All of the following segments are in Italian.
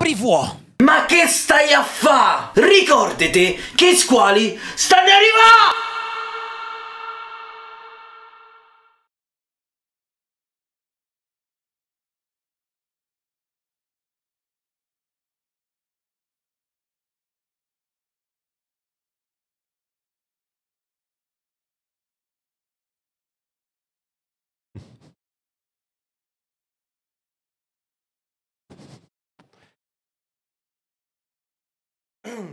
coprifuoco. Ma che stai a fa? Ricordate che squali sta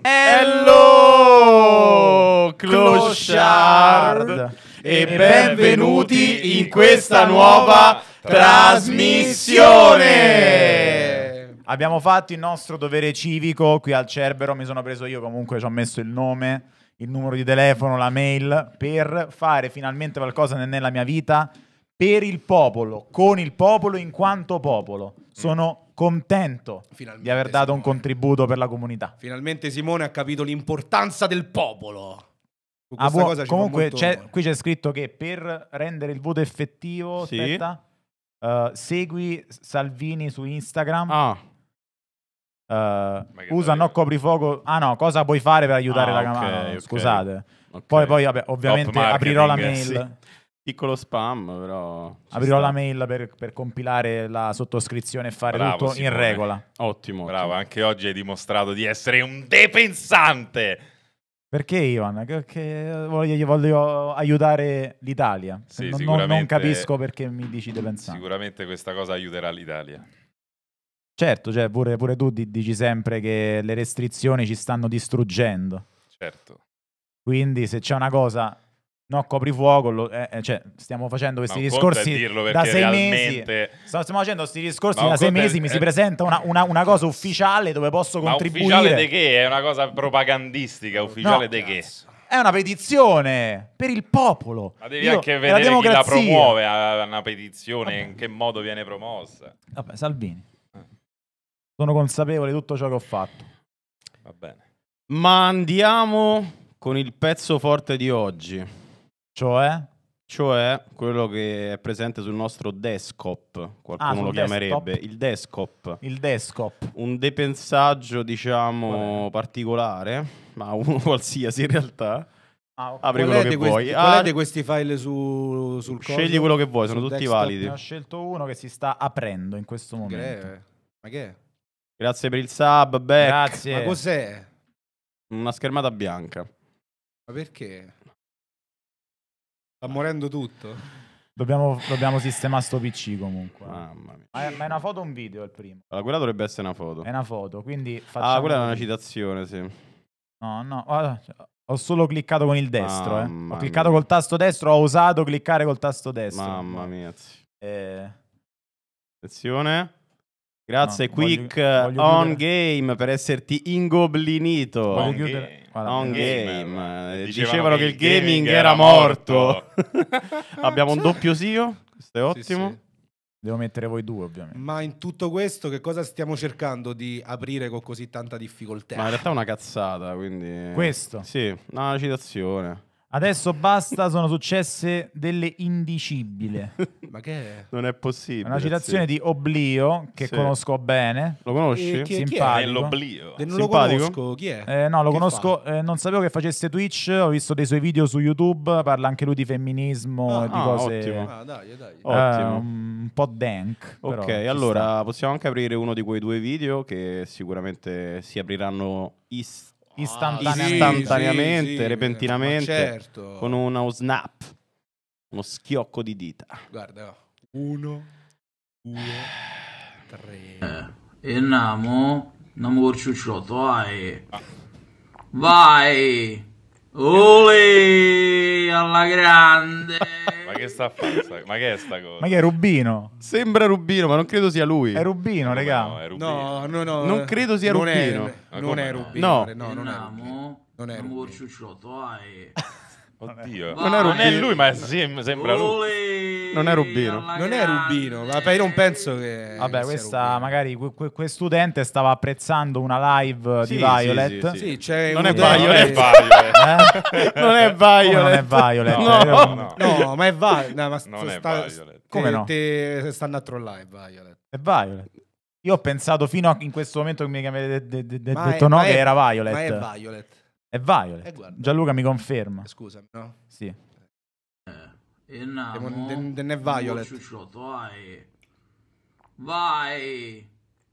Hello Clochard e benvenuti in questa nuova trasmissione. Abbiamo fatto il nostro dovere civico qui al Cerbero, mi sono preso io comunque, ci ho messo il nome, il numero di telefono, la mail per fare finalmente qualcosa nella mia vita per il popolo, con il popolo in quanto popolo. Sono contento Finalmente, di aver dato Simone. un contributo per la comunità. Finalmente Simone ha capito l'importanza del popolo. Ah, può, boh, comunque c'è, qui c'è scritto che per rendere il voto effettivo, sì. aspetta, uh, segui Salvini su Instagram. Ah. Uh, usa no coprifuoco. Ah no, cosa puoi fare per aiutare ah, la okay, Camara? Scusate. Okay. Poi, poi vabbè, ovviamente aprirò la eh, mail. Sì. Piccolo spam, però. Aprirò sta. la mail per, per, compilare la sottoscrizione e fare Bravo, tutto Simone. in regola. Ottimo. Bravo, ottimo. anche oggi hai dimostrato di essere un depensante. Perché Ivan? Perché voglio, voglio aiutare l'Italia. Sì, non, non, non capisco perché mi dici depensante. Sicuramente questa cosa aiuterà l'Italia. Certo, cioè pure, pure, tu dici sempre che le restrizioni ci stanno distruggendo. Certo. Quindi se c'è una cosa no coprifuoco, lo, eh, eh, cioè, stiamo facendo questi discorsi da sei realmente... mesi. Stiamo facendo questi discorsi da sei mesi, è... mi si eh, presenta una, una, una, cosa ufficiale dove posso ma contribuire. Ufficiale di che? È una cosa propagandistica, ufficiale no, di che? È una petizione per il popolo. Ma devi Io, anche vedere la chi la promuove, una petizione, Vabbè. in che modo viene promossa. Vabbè, Salvini. Sono consapevole di tutto ciò che ho fatto. Va bene. Ma andiamo con il pezzo forte di oggi. Cioè? Cioè quello che è presente sul nostro desktop, qualcuno ah, lo chiamerebbe il desktop. Il desktop. Un depensaggio, diciamo, particolare, ma uno qualsiasi in realtà. Ah, Apri quello che questi, vuoi. Ah, questi file su, sul coso? Scegli quello che vuoi, sono tutti desktop. validi. ho scelto uno che si sta aprendo in questo momento. Greve. Ma che è? Grazie per il sub, back. Grazie. Ma cos'è? Una schermata bianca. Ma perché? Sta morendo tutto. Dobbiamo, dobbiamo sistemare sto PC comunque. Mamma mia. Ma è, ma è una foto o un video il primo? Allora, quella dovrebbe essere una foto. È una foto, quindi ah, facciamo... Ah, quella è una citazione, sì. No, no, ho solo cliccato con il destro, eh. Mamma eh. Ho cliccato mia. col tasto destro, ho osato cliccare col tasto destro. Mamma mia. Eh. Attenzione. Grazie, no, Quick voglio, voglio On chiudere. Game per esserti ingoblinito. Voglio chiudere. Guarda, on game. game. Eh, dicevano, che il gaming, gaming era morto. Abbiamo un cioè. doppio zio. Questo è ottimo. Sì, sì. Devo mettere voi due, ovviamente. Ma in tutto questo, che cosa stiamo cercando di aprire con così tanta difficoltà? Ma in realtà è una cazzata, quindi. Eh, questo? Sì, una citazione. Adesso basta, sono successe delle indicibili. Ma che è? Non è possibile. Una citazione sì. di Oblio che sì. conosco bene. Lo conosci? Eh, chi, Simpatico. Chi è? L'Oblio. Non Simpatico? lo conosco, chi è? Eh, no, lo che conosco, eh, non sapevo che facesse Twitch, ho visto dei suoi video su YouTube, parla anche lui di femminismo ah, e di ah, cose. Ottimo. Ah, dai, dai. Eh, ottimo. un po' dank. Ok, allora sta. possiamo anche aprire uno di quei due video che sicuramente si apriranno ist istantaneamente, ah, sì, istantaneamente sì, repentinamente, certo. con uno snap, uno schiocco di dita. Guarda, oh. uno, due, tre. E eh, andiamo, andiamo col ciucciotto, vai. Ah. Vai! Ole alla grande! che sta a fare? Sta... Ma che è sta cosa? Ma che è Rubino? Sembra Rubino, ma non credo sia lui. È Rubino, regà. No, No, no, no. Non eh, credo sia non Rubino. È, ah, non è Rubino. No, no non è Rubino. Non è Rubino. Non è Rubino. Oddio, non è, non è, lui, ma sì, sembra lui. Non è Rubino. Non è Rubino, ma io non penso che. Vabbè, questa magari que, quel studente stava apprezzando una live sì, di Violet. Sì, sì, sì. Eh? Eh? Non, è Violet. Violet. Eh? non è Violet. Non è Violet. No, eh, no. no. ma è Violet. No, ma non sta, è Violet. Come no? Te, stanno a trollare Violet. È Violet. Io ho pensato fino a in questo momento che mi avete detto no, che era Violet. Ma è Violet. È Violet. Eh, guarda. Gianluca mi conferma. Eh, Scusa, no? Sì. Eh, e non è Violet. Vai. Vai.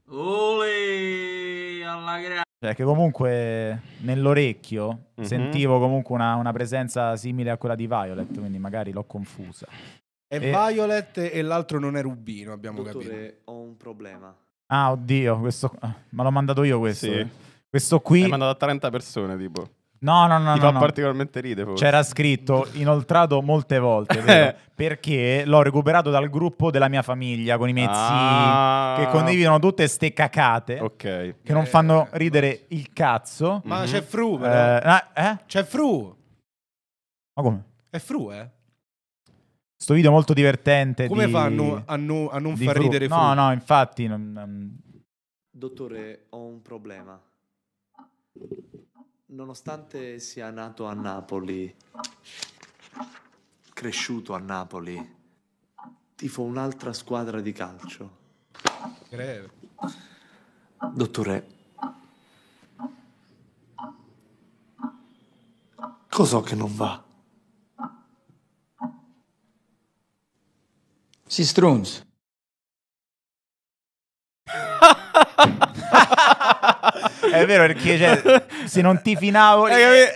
Ole alla grande. Cioè, che comunque nell'orecchio mm-hmm. sentivo comunque una, una, presenza simile a quella di Violet, quindi magari l'ho confusa. È e... Violet e l'altro non è Rubino, abbiamo Dottore, capito. ho un problema. Ah, oddio, questo... Ah, Ma l'ho mandato io questo. Sì. Eh. Questo qui... È mandato a 30 persone, tipo. No, no, no. Mi no, fa no. particolarmente ridere. C'era scritto inoltrato molte volte vero? Eh. perché l'ho recuperato dal gruppo della mia famiglia con i miei ah. zii che condividono tutte ste cacate okay. che eh, non fanno eh, ridere il cazzo. Ma mm-hmm. c'è mhm. Fru, eh, ah, eh? C'è Fru. Ma come? È Fru, eh? Sto video molto divertente. Come di... fa a, no, a, non far fru. ridere Fru? No, no, infatti. Non... Dottore, ho un problema. Nonostante sia nato a Napoli, cresciuto a Napoli, tifo un'altra squadra di calcio. Greve. Dottore, cos'ho che non va? Si strunz. è vero perché cioè, se non ti finavo... Eh,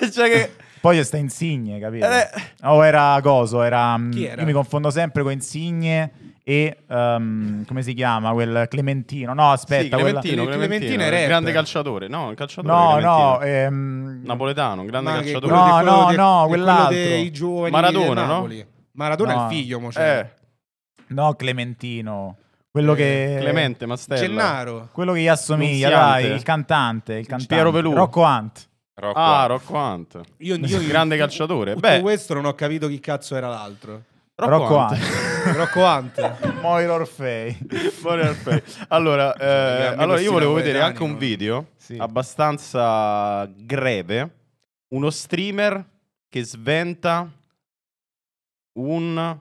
eh, cioè che... Poi c'è sta Insigne, capito? Eh, o oh, era Coso, era, mm, era, Io mi confondo sempre con Insigne e... Um, come si chiama? Quel Clementino. No, aspetta. Sì, Clementino, quella... Clementino, Clementino grande calciatore. No, calciatore No, no. Ehm... Napoletano, grande no, calciatore. No, no, di, no, quell'altro. dei giovani Maradona, no? Maradona no. è il figlio, mo, cioè. eh. No, Clementino quello eh, che Clemente Mastella Gennaro quello che gli assomiglia Nunziante. dai, il cantante il cantante Piero Pelù Rocco Hunt Rocco ah Rocco Hunt io, io grande calciatore tutto Beh. questo non ho capito chi cazzo era l'altro Rocco Hunt Rocco Hunt Moira Orfei Moira Orfei allora, cioè, eh, allora io volevo vedere anche un video sì. abbastanza greve uno streamer che sventa un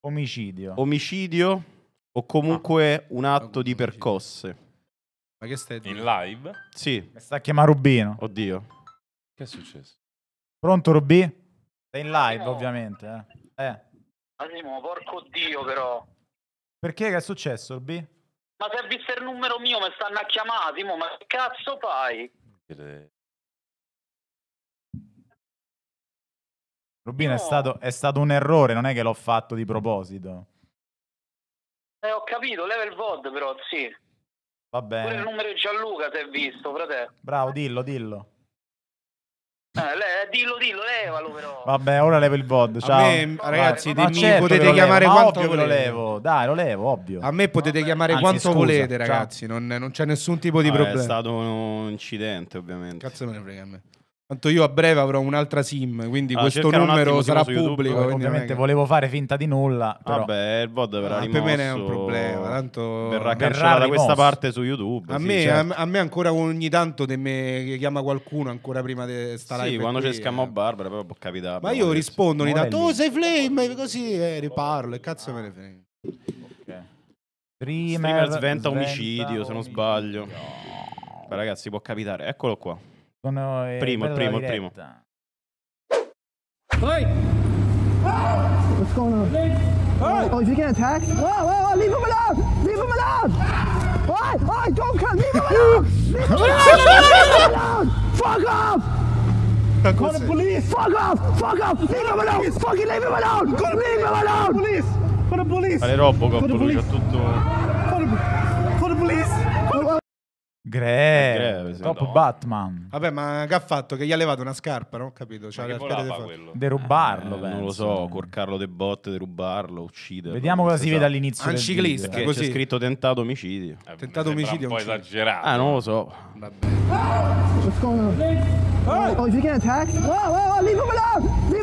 omicidio omicidio o comunque ah. un atto di percosse. Ma che stai In live? Sì, Mi sta a chiamare Rubino. oddio. Che è successo? Pronto Rubì? Sei in live No. ovviamente. eh. Eh. Massimo, porco dio però. Perché che è successo Rubì? Ma se ha visto il numero mio mi stanno a chiamare, Simo, ma che cazzo fai? Che- Rubino è, stato, è stato un errore, non è che l'ho fatto di proposito. Eh, ho capito, level VOD però, sì. Va bene. Pure il numero di Gianluca si è visto, fratello. Bravo, dillo, dillo. Eh, le, eh, dillo, dillo, levalo però. Vabbè, ora levo il VOD, ciao. Me, ragazzi, no, dimmi, certo potete chiamare levo, quanto volete. Lo levo. Dai, lo levo, ovvio. A me potete Vabbè. chiamare Anzi, quanto scusa, volete, ragazzi. Non, non, c'è nessun tipo di Vabbè, ah, problema. È stato un incidente, ovviamente. Cazzo me ne frega a me. Tanto io a breve avrò un'altra sim, quindi ah, questo numero sarà pubblico. ovviamente non... volevo fare finta di nulla. Ah, però... Vabbè, il VOD ah, verrà ah, rimosso. Per me non è un problema. Tanto... Verrà cancellata verrà questa parte su YouTube. A, sì, me, certo. a, a me, ancora ogni tanto me chiama qualcuno ancora prima di stare Sì, quando qui, c'è eh. Scammo eh. Barbara, però può capitare. Ma io rispondo ogni tanto, oh sei flame, così eh, riparlo, e cazzo me ne frega. Okay. Streamer, sventa, sventa omicidio, omicidio, se non sbaglio. Beh ragazzi, può capitare. Eccolo qua. Come eh, primo, il primo, il primo. Hey! Ah! What's going on? Hey! Oh, is he getting attacked? Whoa, whoa, whoa, leave him alone! Leave him alone! Why? Why? Don't come! Leave him alone! Leave him alone! Fuck off! Ecco, Call the police! Fuck off! Fuck off! Leave him alone! Fucking leave him alone! Leave him alone! Police! Call the police! Alle robocop, lui c'ha tutto... Call the police! Greve, greve sì. top no. Batman. Vabbè, ma che ha fatto? Che gli ha levato una scarpa, non ho capito. Cioè, che volava quello? Derubarlo, eh, penso. Non lo so, corcarlo de botte, derubarlo, ucciderlo. Vediamo cosa si vede all'inizio Un ciclista, così. C'è scritto tentato omicidio. Eh, tentato omicidio. Un po' esagerato. Ah, non lo so. Vabbè. Oh, is he getting attacked? Whoa, whoa, whoa, leave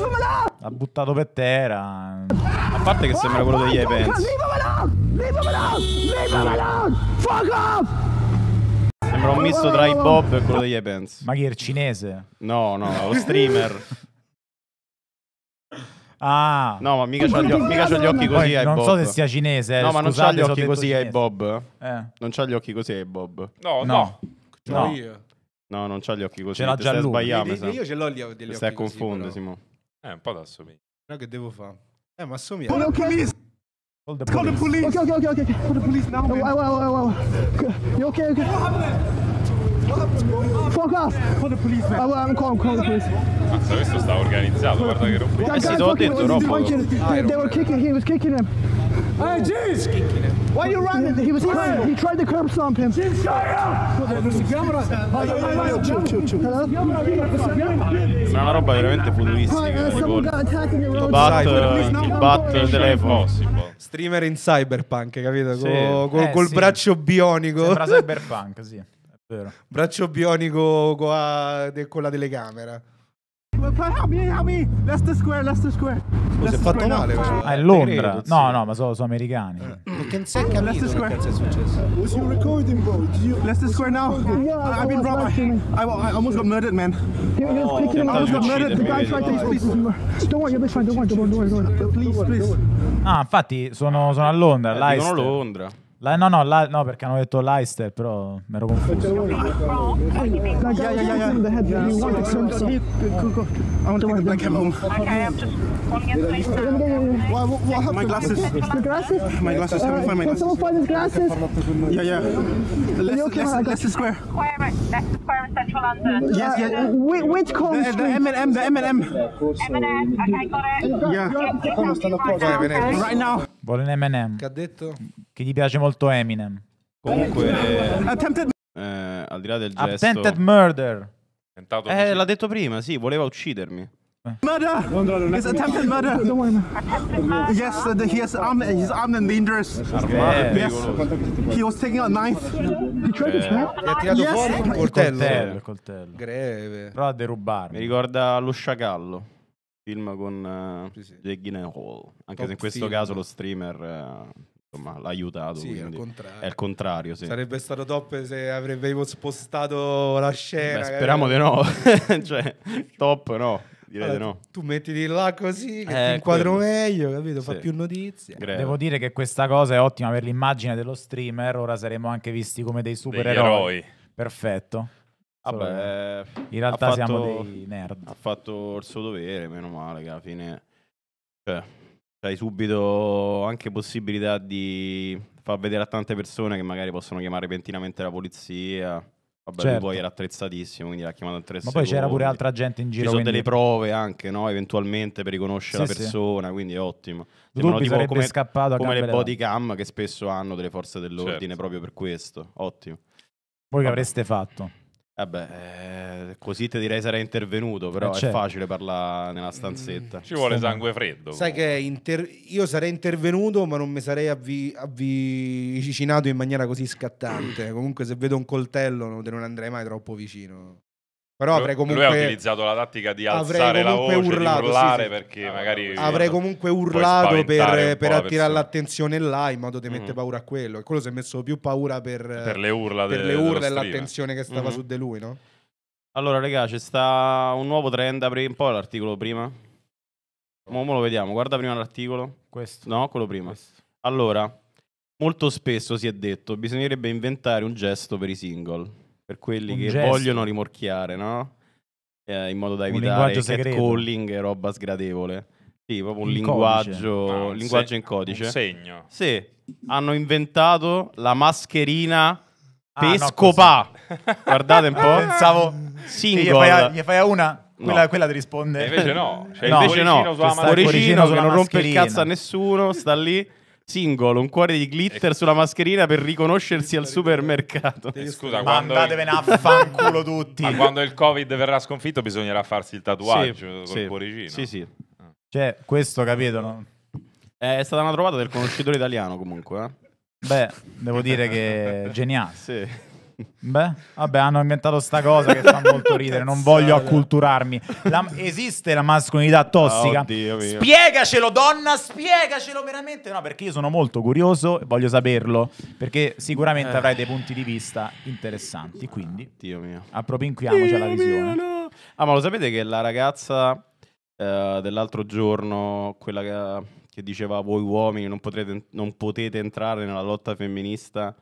buttato per terra. A parte che sembra quello degli Evans. Leave him alone! Leave him alone! Leave him alone! Fuck off! Sembra un misto tra i Bob e quello degli Epens. Ma chi è il cinese? No, no, lo streamer. Ah, no, ma mica c'ha gli, mica c'ha gli occhi così ai Bob. Non so se sia cinese. Eh, no, ma non c'ha gli occhi così ai Bob. Eh. Non c'ha gli occhi così ai Bob. No, no. No, no non c'ha gli occhi così. Ce l'ha già lui. Io ce l'ho gli occhi così. Stai a confondere, Simo. Eh, un po' da assomiglia. No, che devo fare? Eh, ma assomiglia. Call the police. Call the police. Okay, okay, okay, okay. Call the police now, oh, man. Oh, oh, oh, oh. You okay, okay? What happened? Fuck off! Call the police, man. Oh, I'm calm, call the police. Mazza, questo sta organizzato, guarda che roba. Eh sì, te l'ho detto, roba. Ah, they were kicking, he was kicking him. Hey, Jeez! Why are you running? He was trying, he tried to curb stomp him. Jeez, Sembra una roba veramente futuristica. Tipo uh, il bat, il uh, bat telefono. Streamer in cyberpunk, capito? Sì. Col, eh, col, eh, col sì. braccio bionico. Sembra cyberpunk, sì. Vero. Braccio bionico con la telecamera help me, help me. Left square, left square. Scusa, è fatto male. No. Ah, è Londra. No, no, ma sono, sono americani. Non can say capito square. che è successo. Was you recording, bro? You... Left square now. Yeah, I've been robbed. I, I, I almost got murdered, man. You, oh, I almost got murdered. The guy tried to... Please, please. Don't worry, you'll be fine. Don't worry, don't worry, don't worry. Please, please. Ah, infatti sono, sono a Londra. Eh, Londra. La, no, no, la, no, perché hanno detto Leicester, però mi ero confuso. My glasses. My glasses? My glasses. Can we find my glasses? Can someone find his glasses? Yeah, yeah. Leicester Square. Leicester Square in central London. Yes, yes. Which College Street? The M&M, the M&M. M&M, okay, got it. Yeah. Right now. Vuole un M&M. Che ha detto? Che gli piace molto Eminem. Comunque, eh, Attempted... eh, al di là del gesto... Attempted murder. Tentato eh, l'ha detto prima, sì, voleva uccidermi. Eh. Murder! It's attempted murder! Yes, the, he has armed, he's armed and dangerous. Armato yes. He was taking a knife. Eh. He tried to snap? Ha tirato yes. fuori un coltello. coltello. coltello. Greve. Prova a derubarmi. Mi ricorda Lo Sciacallo, film con uh, sì, sì. Jack Gyllenhaal. Anche Top se in questo film. caso lo streamer... Uh, insomma, l'ha aiutato. Sì, al contrario. È il contrario sì. Sarebbe stato top se avrebbe spostato la scena. Beh, speriamo di no. cioè, top no. Direi allora, no. Tu mettiti là così, che eh, ti inquadro quello. meglio, capito? Sì. Fa più notizie. Greve. Devo dire che questa cosa è ottima per l'immagine dello streamer. Ora saremo anche visti come dei supereroi. Perfetto. Vabbè, eh, in realtà fatto, siamo dei nerd. Ha fatto il suo dovere, meno male che alla fine... Cioè, hai subito anche possibilità di far vedere a tante persone che magari possono chiamare repentinamente la polizia. Vabbè, certo. poi era attrezzatissimo, quindi l'ha chiamato in tre Ma poi c'era pure altra gente in giro. Ci sono quindi... delle prove anche, no? Eventualmente per riconoscere sì, la persona, sì. quindi ottimo. Sembrano tipo come, scappato a come le body cam che spesso hanno delle forze dell'ordine certo. proprio per questo. Ottimo. Voi che avreste fatto? Vabbè, eh, così ti direi sarei intervenuto, però eh, è certo. facile parlare nella stanzetta. Ci vuole sangue freddo. Sai che inter- io sarei intervenuto, ma non mi sarei avvi- avvicinato in maniera così scattante. comunque se vedo un coltello non andrei mai troppo vicino. Però avrei comunque. Lui ha utilizzato la tattica di alzare la voce, urlato, di urlare sì, sì. perché ah, magari. Avrei comunque urlato per, per attirare l'attenzione là in modo di mette mm paura a quello. E quello si è messo più paura per, per le urla, per de, le urla e l'attenzione che stava mm su di lui, no? Allora, raga, c'è sta un nuovo trend. Apri un po' l'articolo prima. Mo, mo lo vediamo. Guarda prima l'articolo. Questo. No, quello prima. Questo. Allora, molto spesso si è detto bisognerebbe inventare un gesto per i single per quelli un che gesto. vogliono rimorchiare, no? Eh, in modo da evitare calling e roba sgradevole. Sì, proprio un in linguaggio, ah, no, linguaggio se- in codice. Un segno. Sì, hanno inventato la mascherina ah, pescopa. No, Guardate un po'. Pensavo, single. Gli fai, a, una... Quella, no. quella, ti risponde. E invece no, cioè no, invece no. Origino, origino che non rompe il cazzo a nessuno, sta lì Singolo, un cuore di glitter e... Ecco. sulla mascherina per riconoscersi al supermercato. Eh, scusa, andatevene il... a fanculo tutti. Ma quando il Covid verrà sconfitto bisognerà farsi il tatuaggio sì, col sì, cuoricino. Sì, sì. Ah. Cioè, questo capito, no? Eh, è stata una trovata del conoscitore italiano comunque, eh? Beh, devo dire che geniale. Sì. Beh, vabbè, hanno inventato sta cosa che fa molto ridere, non voglio acculturarmi. La, esiste la mascolinità tossica? Oh, oddio, spiegacelo, donna, spiegacelo veramente. No, perché io sono molto curioso e voglio saperlo, perché sicuramente eh. avrai dei punti di vista interessanti, quindi Dio mio. appropinquiamoci alla visione. Mio, no. Ah, ma lo sapete che la ragazza eh, dell'altro giorno, quella che, che diceva voi uomini non, potrete, non potete entrare nella lotta femminista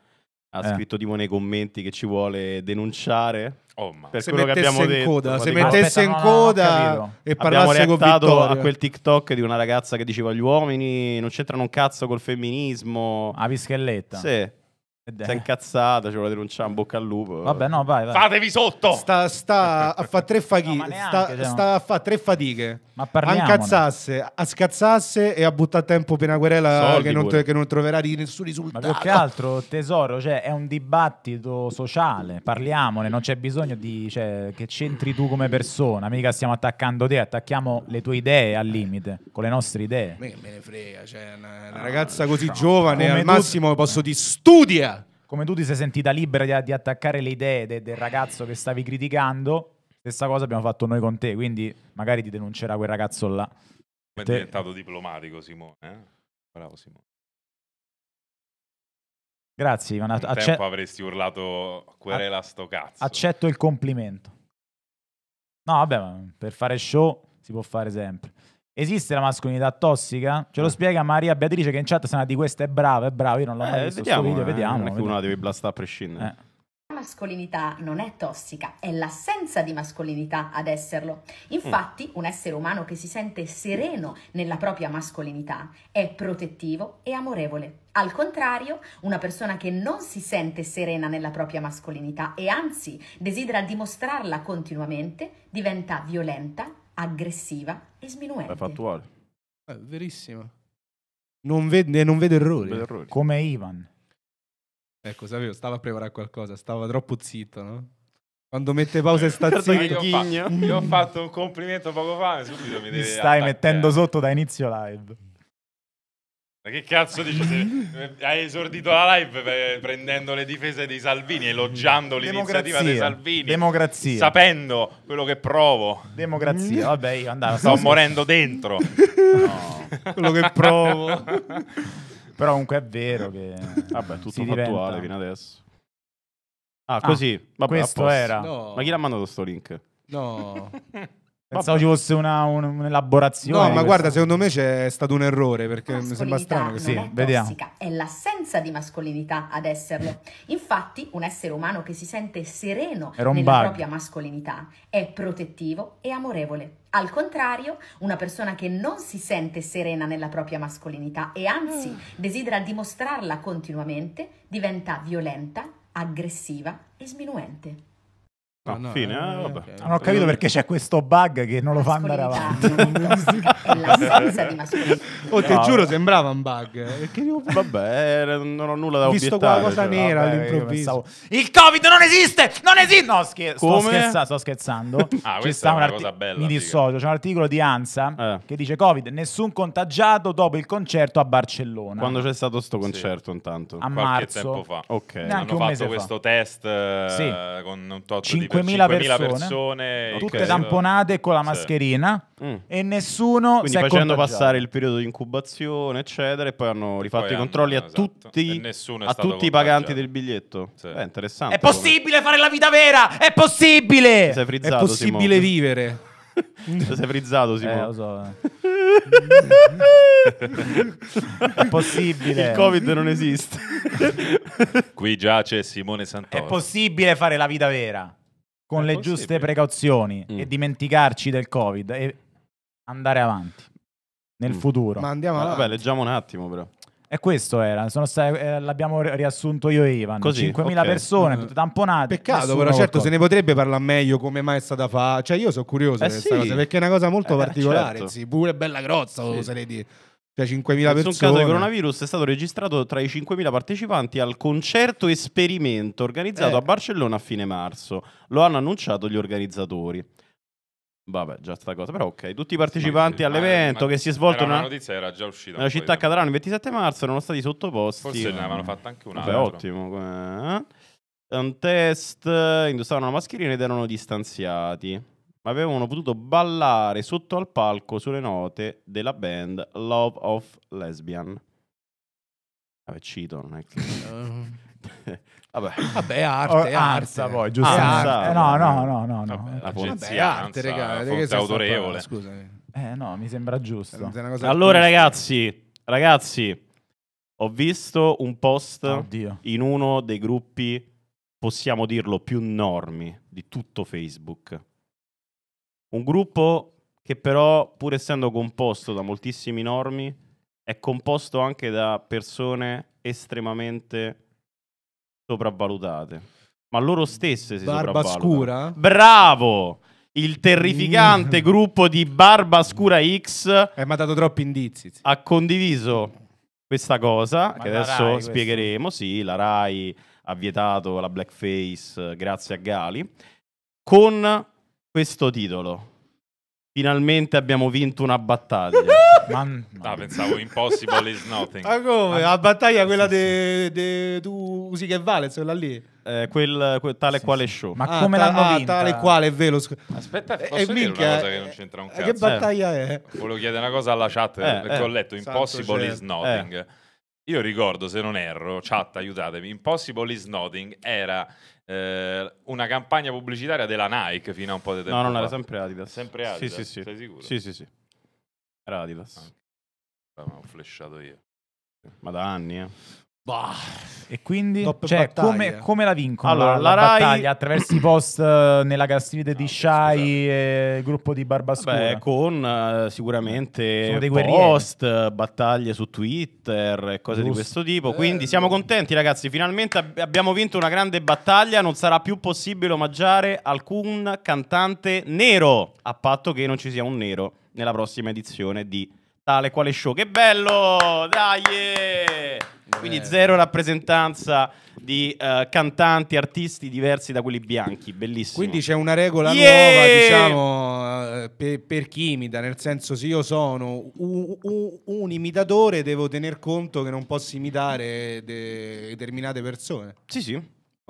ha eh. scritto tipo nei commenti che ci vuole denunciare oh, per se quello che abbiamo detto. Coda, se mettesse Aspetta, in no, coda no, e parlasse con Vittorio. a quel TikTok di una ragazza che diceva gli uomini non c'entrano un cazzo col femminismo. A pischelletta. Sì. Si è incazzata, ci vuole denunciare in bocca al lupo. Vabbè, no, vai, vai. Fatevi sotto! Sta, sta a fare tre, fa no, cioè, sta, a fare tre fatiche. Ma parliamo. A incazzasse, a scazzasse e a buttare tempo per una querela che non, che non, troverà di nessun risultato. Ma più che altro, tesoro, cioè, è un dibattito sociale, parliamone, non c'è bisogno di, cioè, che c'entri tu come persona, mica stiamo attaccando te, attacchiamo le tue idee al limite, con le nostre idee. Me, me ne frega, cioè, una, una ah, ragazza così no. giovane, come al tu... massimo posso dire studia! Come tu ti sei sentita libera di, di attaccare le idee de, del ragazzo che stavi criticando, Stessa cosa abbiamo fatto noi con te, quindi magari ti denuncerà quel ragazzo là. È te... diventato diplomatico Simone. Eh? Bravo Simone. Grazie Ivan. Acce... Acce... avresti urlato querela a... sto cazzo. Accetto il complimento. No, vabbè, per fare show si può fare sempre. Esiste la mascolinità tossica? Ce lo eh. spiega Maria Beatrice che in chat se una di queste è brava, è brava, io non l'ho eh, mai visto vediamo, video, eh, vediamo. Non è che uno la deve blastare a prescindere. Eh mascolinità non è tossica, è l'assenza di mascolinità ad esserlo. Infatti, mm. un essere umano che si sente sereno nella propria mascolinità è protettivo e amorevole. Al contrario, una persona che non si sente serena nella propria mascolinità e anzi desidera dimostrarla continuamente diventa violenta, aggressiva e sminuente. È fattuale. È eh, verissimo. Non vede, non vede errori. Come Ivan. Ecco, sapevo, stava a preparare qualcosa, stava troppo zitto, no? Quando mette pausa e sta zitto. Io, gli ho fatto un complimento poco fa, subito mi, mi stai attaccare. mettendo sotto da inizio live. Ma che cazzo dici? hai esordito la live prendendo le difese dei Salvini, elogiando l'iniziativa dei Salvini. Democrazia. Sapendo quello che provo. Democrazia. Vabbè, io andavo. Sto morendo dentro. no. Quello che provo. Però comunque è vero che... Vabbè, tutto si fattuale diventa... fino adesso. Ah, ah così. Ah, Vabbè, questo era. No. Ma chi l'ha mandato sto link? No. Pensavo Vabbè. ci fosse una, un- un'elaborazione. No, ma guarda, questo. secondo me c'è stato un errore perché mi sembra strano che Sì, vediamo. è l'assenza di mascolinità ad esserlo. Infatti, un essere umano che si sente sereno nella bug. propria mascolinità è protettivo e amorevole. Al contrario, una persona che non si sente serena nella propria mascolinità e anzi mm. desidera dimostrarla continuamente diventa violenta, aggressiva e sminuente. Ah, no, no, fine, ah, eh, vabbè. Okay. Non ho capito perché c'è questo bug che non lo fa andare avanti. L'assenza di Oh, te no. giuro, sembrava un bug. Eh, vabbè, non ho nulla da Visto obiettare. Visto qualcosa cioè, nera vabbè, all'improvviso. Il Covid non esiste! Non esiste! No, scher- sto, scherza- sto, scherzando. ah, Ci sta una cosa bella. Mi dissocio. C'è un articolo di ANSA eh. che dice Covid, nessun contagiato dopo il concerto a Barcellona. Quando c'è stato questo concerto sì. intanto? A Qualche marzo. tempo fa. Ok. Hanno fatto questo test eh, con un tot di 5.000 persone, persone, tutte okay. tamponate con la mascherina sì. Mm. e nessuno Quindi si è facendo passare il periodo di incubazione, eccetera, e poi hanno rifatto poi i controlli hanno, a esatto. tutti, esatto. a tutti i paganti del biglietto. Sì. Beh, interessante. È possibile come... fare la vita vera! È possibile! sei Frizzato, è possibile Simone. vivere. sei frizzato, eh, Simone. Eh, lo so. Eh. è possibile. Il Covid non esiste. Qui giace Simone Santoro. È possibile fare la vita vera con le giuste precauzioni mm. e dimenticarci del Covid e andare avanti nel mm. futuro. Ma andiamo avanti. Vabbè, leggiamo un attimo però. E questo era, state, eh, l'abbiamo riassunto io e Ivan. Così, 5.000 okay. persone, mm. tutte tamponate. Peccato, però certo qualcosa. se ne potrebbe parlare meglio come mai è stata fatta. Cioè io sono curioso eh di questa sì. cosa, perché è una cosa molto eh, particolare, certo. sì, pure bella grossa, sì. oserei dire. Cioè 5.000 persone. Nessun caso di coronavirus è stato registrato tra i 5.000 partecipanti al concerto esperimento organizzato eh. a Barcellona a fine marzo. Lo hanno annunciato gli organizzatori. Vabbè, già sta cosa, però ok. Tutti i partecipanti ma, all'evento ma, che si è svolto nella, nella città catalana il 27 marzo erano stati sottoposti. Forse ne avevano fatto anche una. Vabbè, ottimo. Eh. Un test, eh, indossavano la mascherina ed erano distanziati ma avevano potuto ballare sotto al palco sulle note della band Love of Lesbian. Vabbè, cito, non è che... Eh. Vabbè. Vabbè, arte, oh, arte. poi, giusto? Eh, no, no, no, no. Vabbè, la polizia, arte, regà, fonte autorevole. Scusami. Eh. eh no, mi sembra giusto. Allora, ragazzi, ragazzi, ho visto un post Oddio. in uno dei gruppi, possiamo dirlo, più normi di tutto Facebook. Un gruppo che però, pur essendo composto da moltissimi normi, è composto anche da persone estremamente sopravvalutate. Ma loro stesse si Barba scura? Bravo! Il terrificante Mm. gruppo di Barba Scura X eh, mi ha dato troppi indizi. sì. ha condiviso questa cosa Ma che adesso Rai questa? spiegheremo. Sì, la Rai ha vietato la blackface eh, grazie a Gali con questo titolo. Finalmente abbiamo vinto una battaglia. Man, man. No, pensavo Impossible is nothing. Ma come? La battaglia quella sì, de, de, tu usi che vale, quella lì. Eh, quel, quel, tale sì, quale show. Ma ah, come ta- l'hanno ah, vinta? Tale quale, è vero. Aspetta, eh, posso eh, dire minchia, una cosa che non c'entra un eh, cazzo. Che battaglia eh. è? Volevo chiedere una cosa alla chat eh, che eh. ho letto, Impossible is nothing. Io ricordo, se non erro, chat, aiutatemi, Impossible is nothing era eh, una campagna pubblicitaria della Nike fino a un po' di tempo No, non era sempre Adidas. Sempre Adidas? Sì, sì, sì. Sei sicuro? Sì, sì, sì. Era Adidas. Ah, ma ho flashato io. Ma da anni, eh. Bah. E quindi cioè, come, come, la vincono allora, la, la, la battaglia? Attraverso i post eh, nella classifica di no, Shai e il gruppo di Barbascura? Beh, con uh, sicuramente post, battaglie su Twitter e cose Just. di questo tipo. Eh, quindi eh, siamo contenti ragazzi, finalmente ab abbiamo vinto una grande battaglia. Non sarà più possibile omaggiare alcun cantante nero, a patto che non ci sia un nero nella prossima edizione di Tale Quale Show. Che bello! Dai! Yeah! Quindi eh. zero rappresentanza di uh, cantanti, artisti diversi da quelli bianchi, bellissimo. Quindi c'è una regola yeah! nuova, diciamo, eh, per, per, chi imita, nel senso se io sono un, un, un, imitatore devo tener conto che non posso imitare de determinate persone. Sì, sì.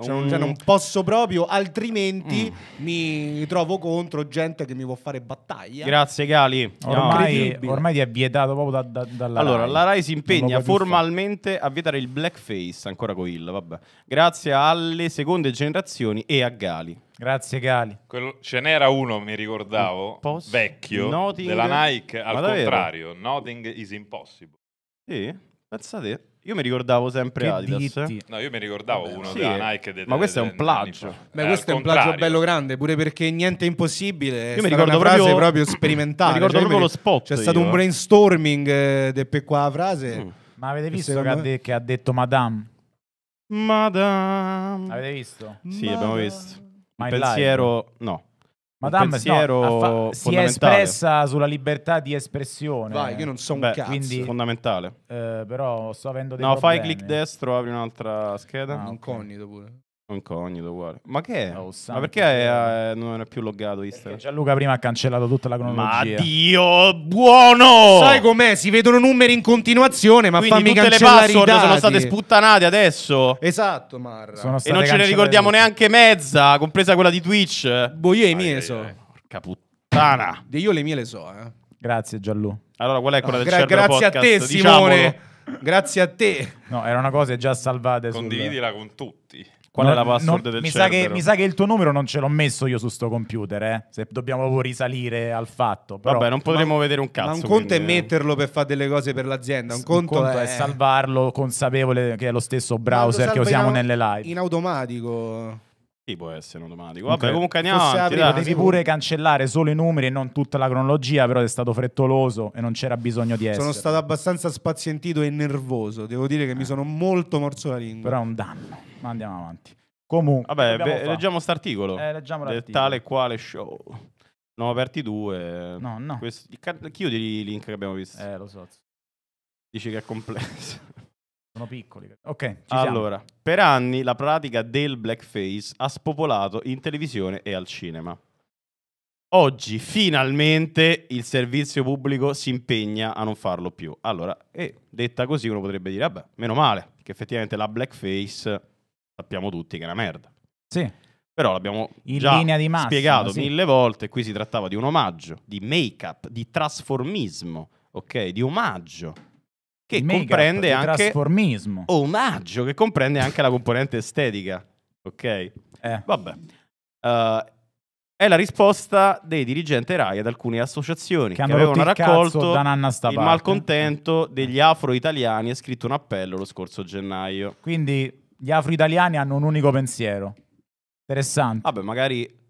Cioè, mm. cioè non posso proprio, altrimenti mm. mi trovo contro gente che mi può fare battaglia. Grazie, Gali. Ormai, ormai ti è vietato proprio da, da, dalla Allora, Rai. la Rai si impegna formalmente a vietare il blackface, ancora con il, vabbè. Grazie alle seconde generazioni e a Gali. Grazie Gali. Quello, ce n'era uno, mi ricordavo, Impos- vecchio, Nothing... della Nike, al contrario, Nothing is impossible. Sì, pensate. Io mi ricordavo sempre che Adidas. Ditti. No, io mi ricordavo Vabbè, uno sì, della Nike. De, ma questo de, de, è un plagio. Beh, questo è un eh, contrario. plagio bello grande, pure perché niente è impossibile. Io mi ricordo una proprio, proprio sperimentale. Mi ricordo cioè, proprio lo spot. C'è io. stato un eh. brainstorming eh, per qua la frase. Mm. Ma avete visto che ha, de- che ha, detto Madame? Madame. Avete visto? Sì, Madame. abbiamo visto. Il pensiero, live. no. Madame, pensiero no, affa- si è espressa sulla libertà di espressione. Vai, io non so un Beh, cazzo. Quindi, fondamentale. Eh, però sto avendo dei no, problemi. No, fai clic destro, apri un'altra scheda. Ah, ah okay. Incognito pure. Incognito, uguale. Ma che è? Oh, Ma perché è, eh, non è più loggato Instagram? Gianluca prima ha cancellato tutta la cronologia. Ma Dio, buono! Sai com'è? Si vedono numeri in continuazione, ma Quindi fammi tutte le password sono state sputtanate adesso. Esatto, Marra. Sono e non ce ne ricordiamo neanche mezza, compresa quella di Twitch. Boh, io le mie so. Eh, porca puttana. Io le mie le so, eh. Grazie Gianluca. Allora, qual è quella oh, del gra- Grazie podcast? a te, Simone. Diciamolo. Grazie a te. No, era una cosa già salvata. Condividila sulla... con tutti. Qual non, è la password non, del mi Cerbero? Sa che, mi sa che il tuo numero non ce l'ho messo io su sto computer, eh? Se dobbiamo risalire al fatto. Però, Vabbè, non potremo ma, vedere un cazzo. Ma un conto quindi... è eh. metterlo per fare delle cose per l'azienda. Un, conto, conto è... è... salvarlo consapevole che è lo stesso browser lo che usiamo au... nelle live. In automatico. Sì, può essere automatico. Vabbè, okay. comunque andiamo avanti. Apri, potevi pure cancellare solo i numeri e non tutta la cronologia, però è stato frettoloso e non c'era bisogno di essere. Sono stato abbastanza spazientito e nervoso. Devo dire che eh. mi sono molto morso la lingua. Però è un danno. Ma andiamo avanti. Comunque, Vabbè, beh, leggiamo questo articolo. Eh, leggiamo l'articolo. Del tale quale show. No, aperti due. No, no. Questo, chiudi i link che abbiamo visto. Eh, lo so. Dici che è complesso. Sono piccoli. Ok, allora, siamo. per anni la pratica del blackface ha spopolato in televisione e al cinema. Oggi finalmente il servizio pubblico si impegna a non farlo più. Allora, eh, detta così uno potrebbe dire, vabbè, meno male, che effettivamente la blackface sappiamo tutti che è una merda. Sì. Però l'abbiamo in già massimo, spiegato sì. mille volte, qui si trattava di un omaggio, di make-up, di trasformismo, ok? Di omaggio che il comprende up, anche... trasformismo. Oh, omaggio, che comprende anche la componente estetica. Ok? Eh. Vabbè. Uh, è la risposta dei dirigenti RAI ad alcune associazioni che, che avevano raccolto il parte. malcontento degli afro-italiani e scritto un appello lo scorso gennaio. Quindi gli afro-italiani hanno un unico pensiero. Interessante. Vabbè, magari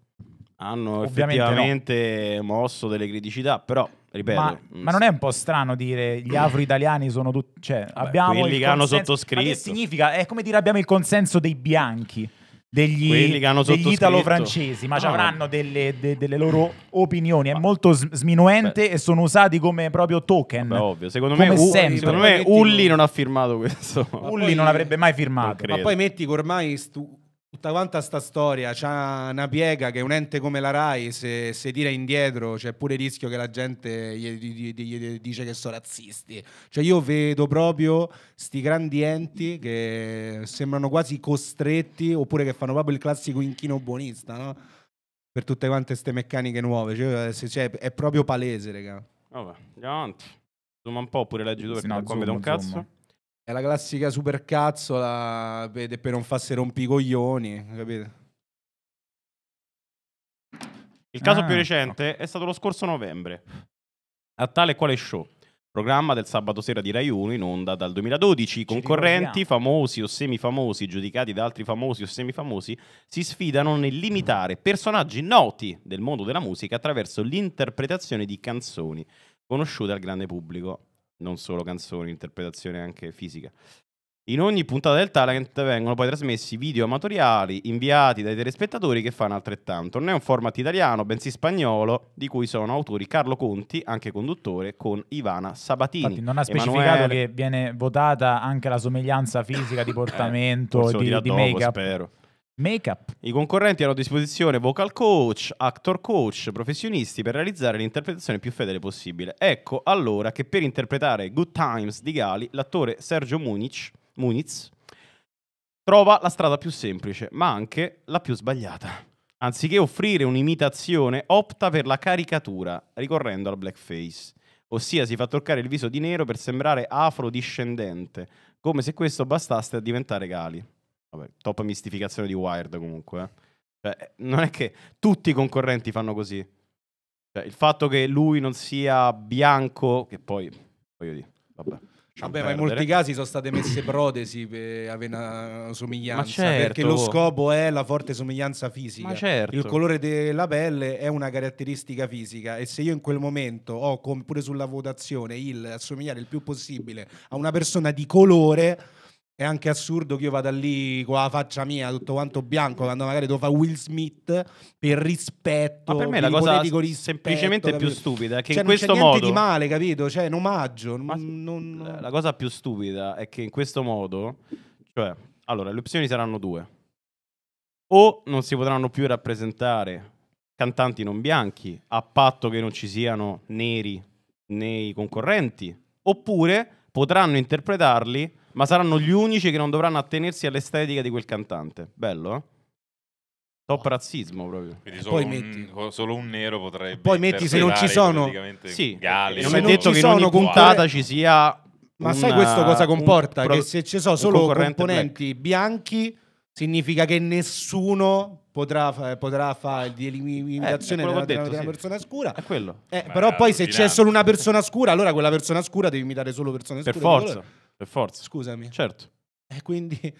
hanno Ovviamente effettivamente no. mosso delle criticità, però Ripeto, ma, mm, ma, non è un po' strano dire gli afro-italiani sono tutti... Cioè, abbiamo quelli che hanno sottoscritto. che significa? È come dire abbiamo il consenso dei bianchi degli, degli italo-francesi, ma no, ah, avranno delle, de, delle, loro opinioni. È ma, molto sminuente beh. e sono usati come proprio token. Beh, ovvio. Secondo me, U, secondo me Ulli non ha firmato questo. Ulli non avrebbe mai firmato. Ma poi metti che ormai stu- tutta quanta sta storia c'ha una piega che un ente come la RAI se, se tira indietro c'è pure il rischio che la gente gli, gli, gli, gli, dice che sono razzisti cioè io vedo proprio sti grandi enti che sembrano quasi costretti oppure che fanno proprio il classico inchino buonista no? per tutte quante queste meccaniche nuove cioè, cioè, è proprio palese raga vabbè andiamo avanti zoom un po' pure leggi tu perché sì, no, come da un cazzo è la classica supercazzola per, per non farsi rompicoglioni, capito? Il caso ah, più recente no. è stato lo scorso novembre, a tale quale show, programma del sabato sera di Rai 1 in onda dal 2012. I concorrenti, famosi o semifamosi, giudicati da altri famosi o semifamosi, si sfidano nel limitare personaggi noti del mondo della musica attraverso l'interpretazione di canzoni conosciute al grande pubblico non solo canzoni, interpretazione anche fisica. In ogni puntata del talent vengono poi trasmessi video amatoriali inviati dai telespettatori che fanno altrettanto. Non è un format italiano, bensì spagnolo, di cui sono autori Carlo Conti, anche conduttore, con Ivana Sabatini. Infatti non ha specificato Emanuele... che viene votata anche la somiglianza fisica di eh, portamento, eh, di, di, di dopo, make-up. Spero. Makeup. I concorrenti hanno a disposizione vocal coach, actor coach, professionisti per realizzare l'interpretazione più fedele possibile. Ecco allora che per interpretare Good Times di Gali, l'attore Sergio Muniz, Muniz trova la strada più semplice, ma anche la più sbagliata. Anziché offrire un'imitazione, opta per la caricatura, ricorrendo al blackface. Ossia si fa toccare il viso di nero per sembrare afrodiscendente, come se questo bastasse a diventare Gali. Vabbè, top mistificazione di Wired comunque. Eh. Cioè, eh, non è che tutti i concorrenti fanno così. Cioè, il fatto che lui non sia bianco, che poi, voglio dire, vabbè. Vabbè, ma in molti casi sono state messe protesi per avere una somiglianza. Certo. Perché lo scopo è la forte somiglianza fisica. Ma Certo. Il colore della pelle è una caratteristica fisica. E se io in quel momento ho, pure sulla votazione, il assomigliare il più possibile a una persona di colore è anche assurdo che io vada lì con la faccia mia, tutto quanto bianco, quando magari devo fare Will Smith per rispetto. Ma per me la cosa rispetto, semplicemente capito? più stupida è che cioè, in questo modo. Non c'è niente modo... di male, capito? Cioè, è un omaggio. Ma non... La cosa più stupida è che in questo modo, cioè, allora, le opzioni saranno due. O non si potranno più rappresentare cantanti non bianchi, a patto che non ci siano neri nei concorrenti, oppure potranno interpretarli ma saranno gli unici che non dovranno attenersi all'estetica di quel cantante. Bello, eh? Top ah. razzismo proprio. solo, poi metti. un, solo un nero potrebbe. Poi metti se non ci sono. Sì, gali, non è detto che in ogni puntata ci sia. Ma una... sai questo cosa comporta? Un... Che se ci sono solo componenti black. bianchi, significa che nessuno potrà, eh, potrà fare l'eliminazione eh, della, detto, della, della sì. persona scura. È quello. Eh, però poi se c'è solo una persona scura, allora quella persona scura devi imitare solo persone scure. Per forza. Per forza. Scusami. Certo. E quindi eh,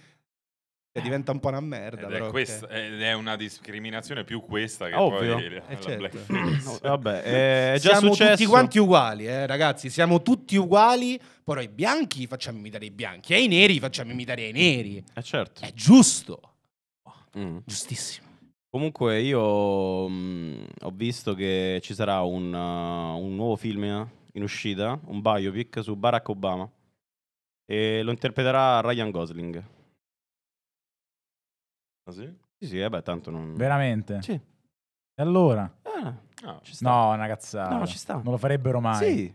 cioè, diventa un po' una merda. Ed è, questa, che... è, una discriminazione più questa che Ovvio. poi eh, la, certo. no, vabbè, è già siamo successo. tutti quanti uguali, eh, ragazzi. Siamo tutti uguali. Però i bianchi facciamo imitare i bianchi, e i neri facciamo imitare i neri. Eh certo. È giusto. Mm. Giustissimo. Comunque io mh, mm, ho visto che ci sarà un, uh, un nuovo film in uscita, un biopic su Barack Obama. E lo interpreterà Ryan Gosling. Ah sì? Sì, sì, eh beh, tanto non... Veramente? Sì. E allora? Ah, no, ah, ci sta. No, una cazzata. No, ci sta. Non lo farebbero mai. Sì.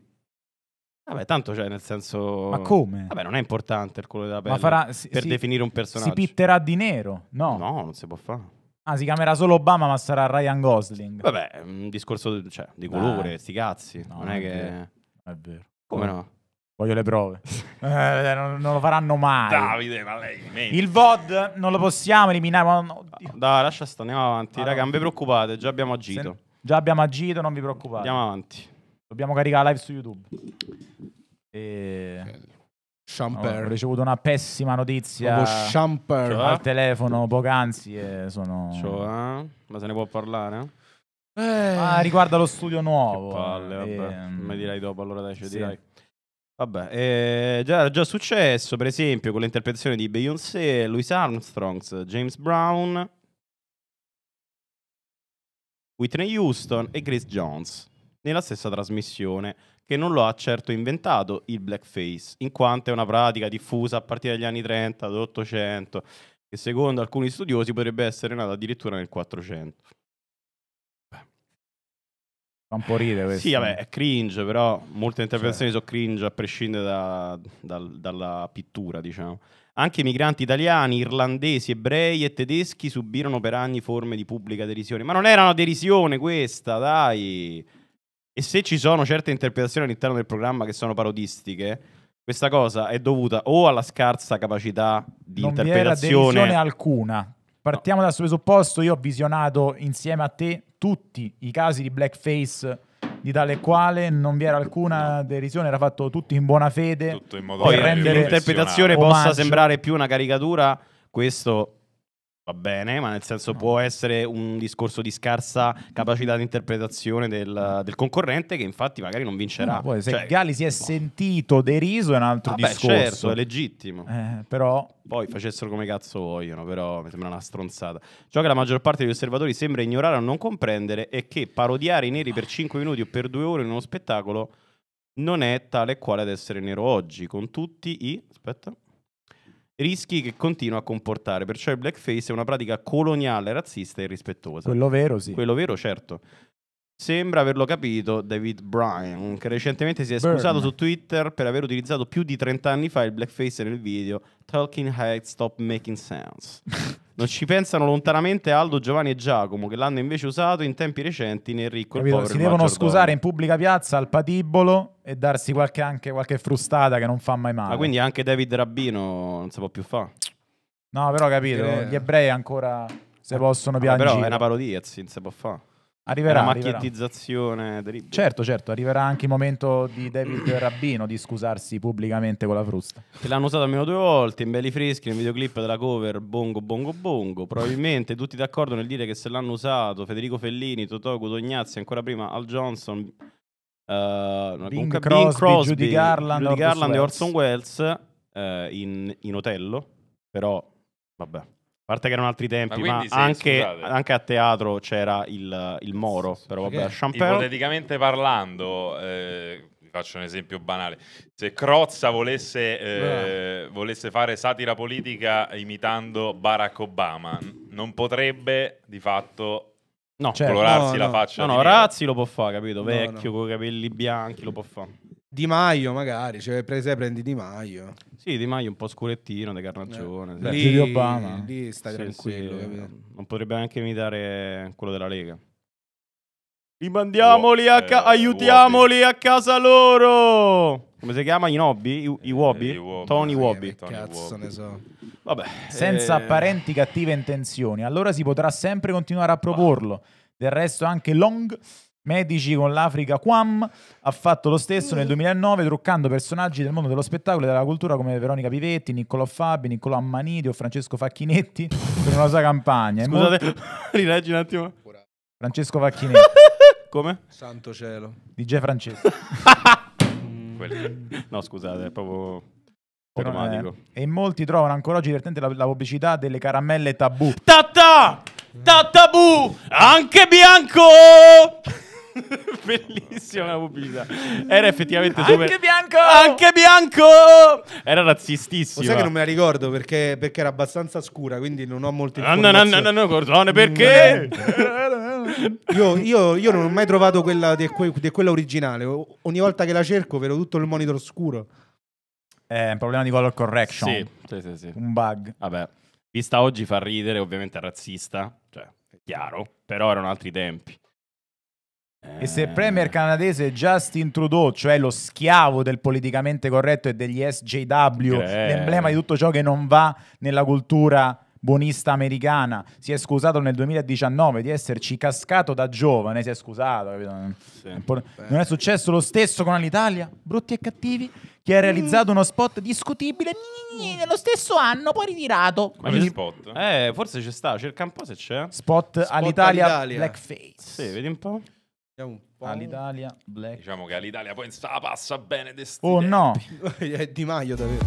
Vabbè, ah tanto cioè, nel senso... Ma come? Vabbè, non è importante il colore della pelle Ma farà, si, per si, definire un personaggio. Si pitterà di nero? No. No, non si può fare. Ah, si chiamerà solo Obama, ma sarà Ryan Gosling. Vabbè, un discorso cioè, di colore, Dai. sti cazzi. No, non, non è, è che... Vero. È vero. Come, come no? Voglio le prove. eh, non, non, lo faranno mai. Davide, ma lei. Mente. Il VOD non lo possiamo eliminare. Ma no, Dai, lascia stare, andiamo avanti. Allora, ah, Raga, non vi preoccupate, già abbiamo agito. Se... Già abbiamo agito, non vi preoccupate. Andiamo avanti. Dobbiamo caricare la live su YouTube. E... Okay. Champer. Ho ricevuto una pessima notizia Champer, al cioè? telefono poc'anzi e sono... Cioè, ma se ne può parlare? Eh? riguarda lo studio nuovo. Che palle, vabbè. Ehm. E... Mi dirai dopo, allora dai, ci sì. dirai. Vabbè, eh, già, già successo, per esempio, con l'interpretazione di Beyoncé, Louis Armstrong, James Brown, Whitney Houston e Chris Jones, nella stessa trasmissione, che non lo ha certo inventato il blackface, in quanto è una pratica diffusa a partire dagli anni 30, dell'Ottocento, che secondo alcuni studiosi potrebbe essere nata addirittura nel 400. Fa un po' ridere questo. Sì, vabbè, è cringe, però molte interpretazioni cioè. sono cringe a prescindere da, da, dalla pittura, diciamo. Anche i migranti italiani, irlandesi, ebrei e tedeschi subirono per anni forme di pubblica derisione. Ma non era una derisione questa, dai! E se ci sono certe interpretazioni all'interno del programma che sono parodistiche, questa cosa è dovuta o alla scarsa capacità di non interpretazione... Non vi era alcuna. Partiamo no. dal presupposto, io ho visionato insieme a te tutti i casi di blackface di tale quale non vi era alcuna derisione, era fatto tutto in buona fede. Tutto in modo Poi rendere l'interpretazione possa sembrare più una caricatura, questo Va bene, ma nel senso può essere un discorso di scarsa capacità di interpretazione del, del concorrente che infatti magari non vincerà. No, poi, se cioè, Gali si è boh. sentito deriso è un altro vabbè, discorso. Certo, è legittimo. Eh, però... Poi facessero come cazzo vogliono, però mi sembra una stronzata. Ciò che la maggior parte degli osservatori sembra ignorare o non comprendere è che parodiare i neri per 5 minuti o per 2 ore in uno spettacolo non è tale e quale ad essere nero oggi, con tutti i... aspetta rischi che continua a comportare. Perciò il blackface è una pratica coloniale, razzista e irrispettosa. Quello vero, sì. Quello vero, certo. Sembra averlo capito David Bryan, che recentemente si è scusato Burn. su Twitter per aver utilizzato più di 30 anni fa il blackface nel video Talking Head Stop Making Sense. non ci pensano lontanamente Aldo, Giovanni e Giacomo, che l'hanno invece usato in tempi recenti nel ricco Capito, Si devono scusare in pubblica piazza al patibolo e darsi qualche, anche qualche frustata che non fa mai male. Ma ah, quindi anche David Rabbino non si può più fare. No, però capito, che... gli ebrei ancora si eh, possono piangere. Ah, però è una parodia, sì, non si può fare. Arriverà, la macchiettizzazione arriverà. Certo, certo, arriverà anche il momento di David Rabbino di scusarsi pubblicamente con la frusta. Che l'hanno usato almeno due volte in Belli freschi nel videoclip della cover Bongo Bongo Bongo. Probabilmente tutti d'accordo nel dire che se l'hanno usato Federico Fellini, Totò Gutognazzi, ancora prima Al Johnson, uh, Bing, Crosby, Bing Crosby, Judy Garland, Judy Garland e Orson Welles, Welles uh, in, in Otello, però vabbè parte che erano altri tempi, ma, ma sì, anche, anche, a teatro c'era il, il Moro, sì, però vabbè, Champero... Ipoteticamente parlando, eh, vi faccio un esempio banale, se Crozza volesse, eh, ah. volesse fare satira politica imitando Barack Obama, non potrebbe di fatto no. Cioè, colorarsi no, la faccia. No, no, Razzi lo può fare, capito? Vecchio, no, con i capelli bianchi, lo può fare. Di Maio magari, cioè prese, prendi Di Maio. Sì, Di Maio un po' scurettino, De carnagione. Eh. Lì, Giulio Obama. Lì stai sì, tranquillo. Sì. Non potrebbe anche imitare quello della Lega. Rimandiamoli a ca- eh, eh, aiutiamoli a casa loro. Come si chiama? I Nobby? I, i Wobby? Eh, Tony Wobby. Cazzo ne so. Vabbè, Senza eh... apparenti cattive intenzioni. Allora si potrà sempre continuare a proporlo. Del resto anche Long Medici con l'Africa Quam ha fatto lo stesso nel 2009 mm. truccando personaggi del mondo dello spettacolo e della cultura come Veronica Pivetti, Niccolò Fabi, Niccolò Ammaniti o Francesco Facchinetti per una sua campagna. Scusate, molti... rileggi un attimo. Francesco Facchinetti. come? Santo cielo. DJ Francesco. no, scusate, è proprio automatico. Eh, e in molti trovano ancora oggi divertente la, la pubblicità delle caramelle tabù. Tatta! Tatabù! Anche bianco! Bellissima la pubblicità. Era effettivamente super... Anche bianco! Anche bianco! Era razzistissimo. Sai che non me la ricordo perché, perché, era abbastanza scura, quindi non ho molte ah, informazioni. No, no, no, no, no Corzone, mm, perché? io, io, io, non ho mai trovato quella, di que, quella originale. Ogni volta che la cerco vedo tutto il monitor scuro. È un problema di color correction. Sì, sì, sì. sì. Un bug. Vabbè. Vista oggi fa ridere, ovviamente è razzista. Cioè, chiaro. Però erano altri tempi. E se il premier canadese Justin Trudeau, cioè lo schiavo del politicamente corretto e degli SJW, okay. l'emblema di tutto ciò che non va nella cultura buonista americana, si è scusato nel 2019 di esserci cascato da giovane, si è scusato, sì, non è successo lo stesso con l'Italia? Brutti e cattivi? Che ha mm. realizzato uno spot discutibile nello stesso anno, poi ritirato. Ma che spot? Eh, forse c'è sta, cerca un po' se c'è. Spot, spot all'Italia, all'Italia. Blackface. Sì, vedi un po'. All'Italia, Black. Diciamo che all'Italia poi se la passa bene Oh no! È Di Maio davvero.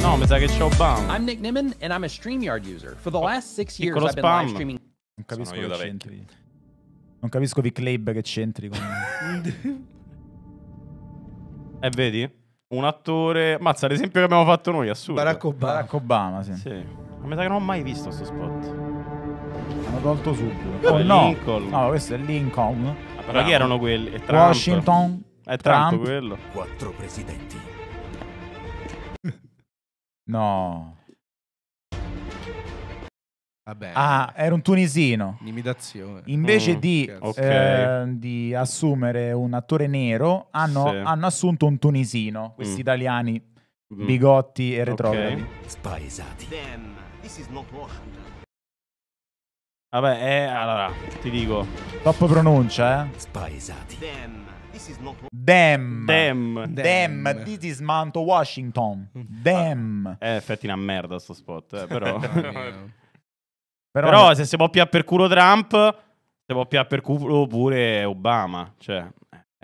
No, mi sa che c'ho Bam I'm Nick Niman and I'm a StreamYard user. For the oh, last six years I've been spam. live streaming. Non capisco Sono io da che vecchio. c'entri. Non capisco che club che c'entri con E vedi? Un attore... Mazza, l'esempio che abbiamo fatto noi, assurdo. Barack Obama. Barack Obama, sì. Sì. Ma mi che non ho mai visto sto spot. Hanno tolto subito. Oh no! Lincoln. No, questo è Lincoln. Ma chi erano quelli? È Trump. Washington. È Trump, Trump. quello. Quattro presidenti. no. Vabbè. Ah, era un tunisino. Imitazione. Invece mm, di, okay. eh, di, assumere un attore nero, hanno, sì. hanno assunto un tunisino. Questi mm. italiani mm. bigotti e retrogradi. Okay. Spaesati. Damn, this is not Washington. Vabbè, eh, allora, ti dico. Troppo pronuncia, eh? Spaesati. Damn. Damn. Damn. This is Mount Washington. Mm. Damn. Ah, è eh, effetti una merda sto spot, eh, però. però... però... se si può più per culo Trump, si può più per culo pure Obama, cioè...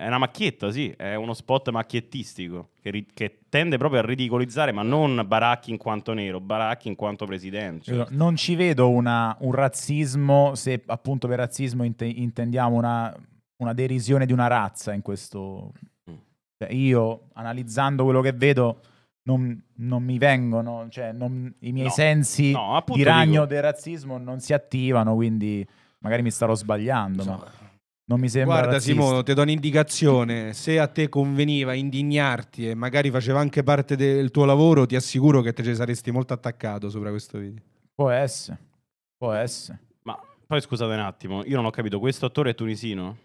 È una macchietta, sì, è uno spot macchiettistico che, ri- che, tende proprio a ridicolizzare, ma non Baracchi in quanto nero, Baracchi in quanto presidente. Cioè. Non ci vedo una, un razzismo, se appunto per razzismo int- intendiamo una, una, derisione di una razza in questo... Mm. Cioè, io, analizzando quello che vedo, non, non, mi vengono, cioè non, i miei no, sensi no, di ragno dico. del razzismo non si attivano, quindi magari mi starò sbagliando. Insomma, ma... Non mi sembra. Guarda, razzista. Simone, ti do un'indicazione. Se a te conveniva indignarti e magari faceva anche parte del tuo lavoro, ti assicuro che te ci saresti molto attaccato sopra questo video. Può essere, può essere. Ma poi scusate un attimo, io non ho capito, questo attore è tunisino?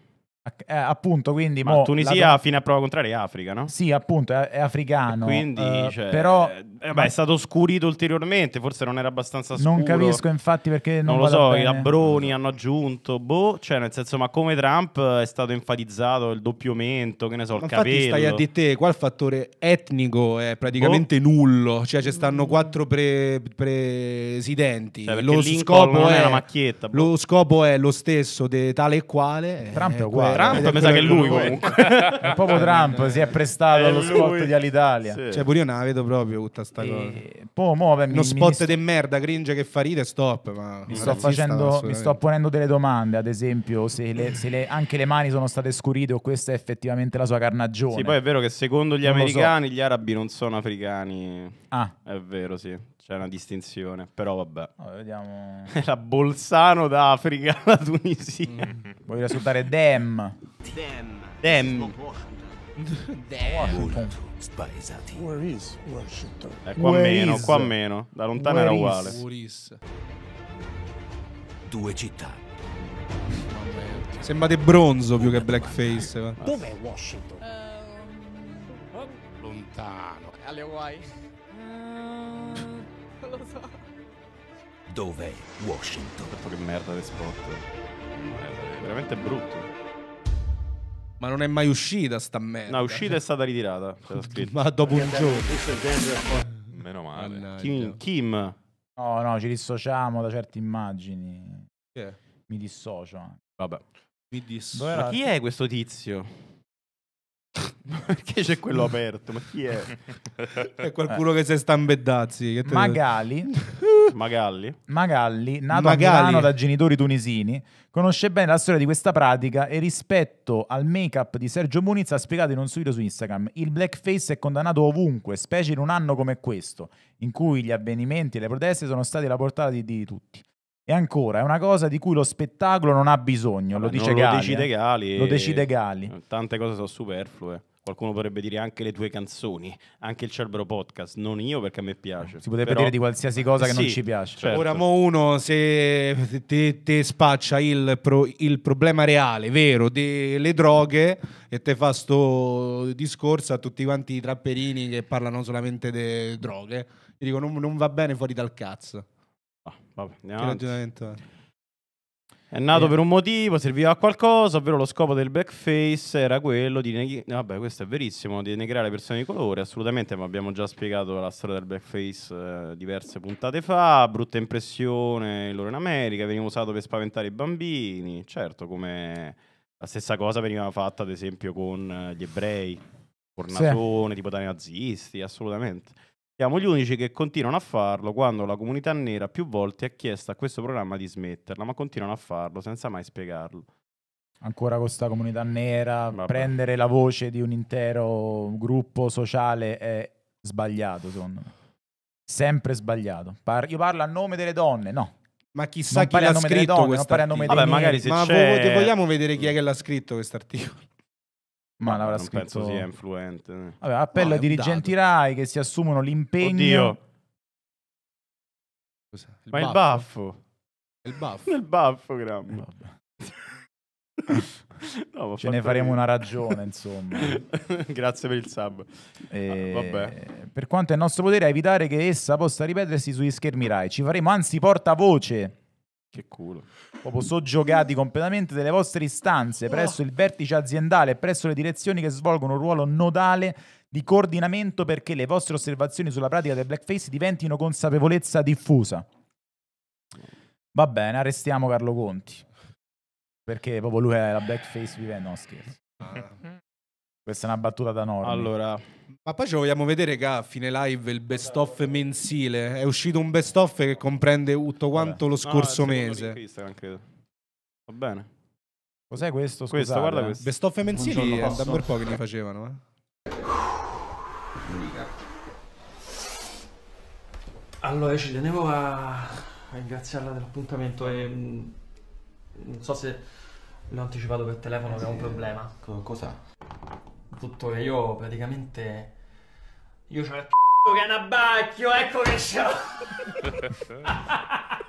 Eh, appunto, quindi... Ma mo, Tunisia la... fino a prova contraria è Africa, no? Sì, appunto, è, è africano. E quindi, eh, cioè, però... Eh, beh, è stato scurito ulteriormente, forse non era abbastanza scuro. Non capisco, infatti, perché non, non lo so, bene. i labroni hanno aggiunto, boh, cioè, nel senso, ma come Trump è stato enfatizzato il doppiamento, che ne so, il infatti capello... stai a di te, qua il fattore etnico è praticamente boh. nullo, cioè ci stanno quattro pre- presidenti. Cioè, lo, scopo è, è boh. lo scopo è lo stesso, de tale e quale. Trump è eh, uguale. Trump mi sa che è lui comunque. comunque. proprio Trump si è prestato allo spot di Alitalia. Sì. Cioè, pure io non la vedo proprio tutta sta e... cosa. Poi mo, mi, Uno spot sto... di merda, cringe che farite, stop. Ma mi, sto facendo, mi sto ponendo delle domande, ad esempio, se, le, se le, anche le mani sono state scurite o questa è effettivamente la sua carnagione. Sì, poi è vero che secondo gli non americani so. gli arabi non sono africani. Ah. È vero, sì. C'è una distinzione, però vabbè. vabbè vediamo. la Bolzano d'Africa, la Tunisia. Mm. Mm-hmm. Voglio risultare Dem. Dem. Dem. Washington. Spaesati. Where is Washington? Eh, qua Where meno, is? qua meno. Da lontano Where era uguale. Due città. Vabbè. Sembrate bronzo più che blackface. Dov'è Washington? Uh, lontano. Alle Hawaii so. Dov'è Washington? Aspetta che merda di spot. È veramente brutto. Ma non è mai uscita sta merda. No, uscita è stata ritirata. Ma dopo un giorno. Meno male. Kim, Kim. No, no, ci dissociamo da certe immagini. Chi Mi dissocio. Vabbè. Mi dissocio. Ma chi è questo tizio? Perché c'è quello aperto? Ma chi è? è qualcuno eh. che si sta imbeddazzi. Magali, Magalli. Magalli, nato Magali. a Milano da genitori tunisini, conosce bene la storia di questa pratica e rispetto al make-up di Sergio Muniz ha spiegato in un suo video su Instagram. Il blackface è condannato ovunque, specie in un anno come questo, in cui gli avvenimenti e le proteste sono stati la portata di, di tutti. E ancora, è una cosa di cui lo spettacolo non ha bisogno, Vabbè, lo dice eh. Gali. Lo decide Gali. Lo decide Gali. Tante cose sono superflue. Qualcuno potrebbe dire anche le tue canzoni, anche il Cerbero Podcast, non io perché a me piace. Si potrebbe però... dire di qualsiasi cosa che sì, non ci piace. Certo. Ora mo uno se te spaccia il, pro, il, problema reale, vero, delle droghe e te fa sto discorso a tutti quanti i trapperini che parlano solamente di droghe. Ti dico non, non, va bene fuori dal cazzo. Ah, vabbè, andiamo. È nato eh. per un motivo, serviva a qualcosa, ovvero lo scopo del blackface era quello di negare, vabbè, questo è verissimo, di negare le persone di colore, assolutamente, ma abbiamo già spiegato la storia del blackface eh, diverse puntate fa, brutta impressione loro in America, veniva usato per spaventare i bambini, certo, come la stessa cosa veniva fatta ad esempio con eh, gli ebrei, ornatone, sì. tipo dai nazisti, assolutamente. Siamo gli unici che continuano a farlo quando la comunità nera più volte ha chiesto a questo programma di smetterla, ma continuano a farlo senza mai spiegarlo. Ancora con questa comunità nera, Vabbè. prendere la voce di un intero gruppo sociale è sbagliato, secondo me. Sempre sbagliato. Par- io parlo a nome delle donne, no. Ma chissà non chi l'ha scritto donne, questo Vabbè, magari se Ma vo- vogliamo vedere chi è che l'ha scritto questo articolo. Ma l'avrà non scritto... penso sia influente. Eh. Vabbè, appello no, ai dirigenti dato. RAI che si assumono l'impegno... Oddio. Cos'è? Il Ma baffo. il baffo. Il baffo. Il baffo, eh, no, Ce ne faremo io. una ragione, insomma. Grazie per il sub. E... Eh, ah, per quanto è nostro potere, evitare che essa possa ripetersi sugli schermi RAI. Ci faremo anzi portavoce che culo. Proprio soggiogati completamente delle vostre istanze oh. presso il vertice aziendale e presso le direzioni che svolgono un ruolo nodale di coordinamento perché le vostre osservazioni sulla pratica del blackface diventino consapevolezza diffusa. Va bene, arrestiamo Carlo Conti. Perché proprio lui è la blackface vivente. No, scherzo. Questa è una battuta da norma. Allora, ma poi ci vogliamo vedere che a fine live il best off mensile è uscito un best off che comprende tutto quanto Vabbè. lo scorso no, mese. Instagram, credo. Va bene. Cos'è questo? Scusate. Questo, guarda eh. questo. Best off mensili è da un bel po' che li facevano, eh. Allora, ci tenevo a ringraziarla dell'appuntamento e mm, non so se l'ho anticipato per telefono eh, che è un problema. Cosa? tutto che io praticamente... Io c'ho il c***o che è un abbacchio, ecco che c'ho!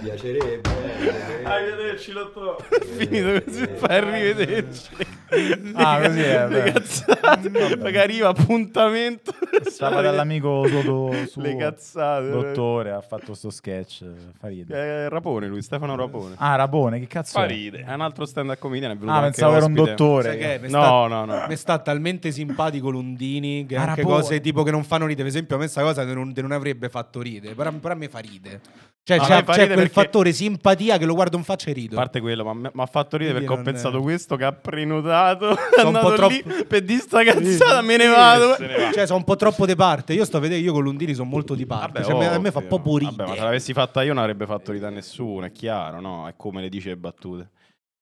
piacerebbe. Eh, arrivederci, dottore. Finito così, eh, fai arrivederci. Eh, eh. Ah, così è. Le cazzate. Perché mm, arriva appuntamento. Stava dall'amico Toto suo. Le cazzate. Dottore, ha fatto sto sketch. Fa ridere. Eh, Rapone lui, Stefano Rapone. Ah, Rapone, che cazzo Fa ridere. È un altro stand-up comedian. ah, pensavo era un dottore. Che, no, sta, no, no. Mi sta talmente simpatico Lundini che ah, anche Rapone. cose tipo che non fanno ridere. Per esempio a me sta cosa non, non avrebbe fatto ridere, però, però me fa ridere. Cioè, c'è, c'è quel perché... fattore simpatia che lo guardo in faccia e rido. A parte quello, ma mi ha fatto ridere perché ho pensato questo che ha prenotato. Sono un po' troppo. per di sta cazzata me ne vado. Ne cioè, sono un po' troppo di parte. Io sto a vedere, io con l'Undini sono molto di parte. Vabbè, cioè, ovvio. a me fa un po' purire. Vabbè, ma se l'avessi fatta io non avrebbe fatto ridere a nessuno, è chiaro, no? È come le dice le battute.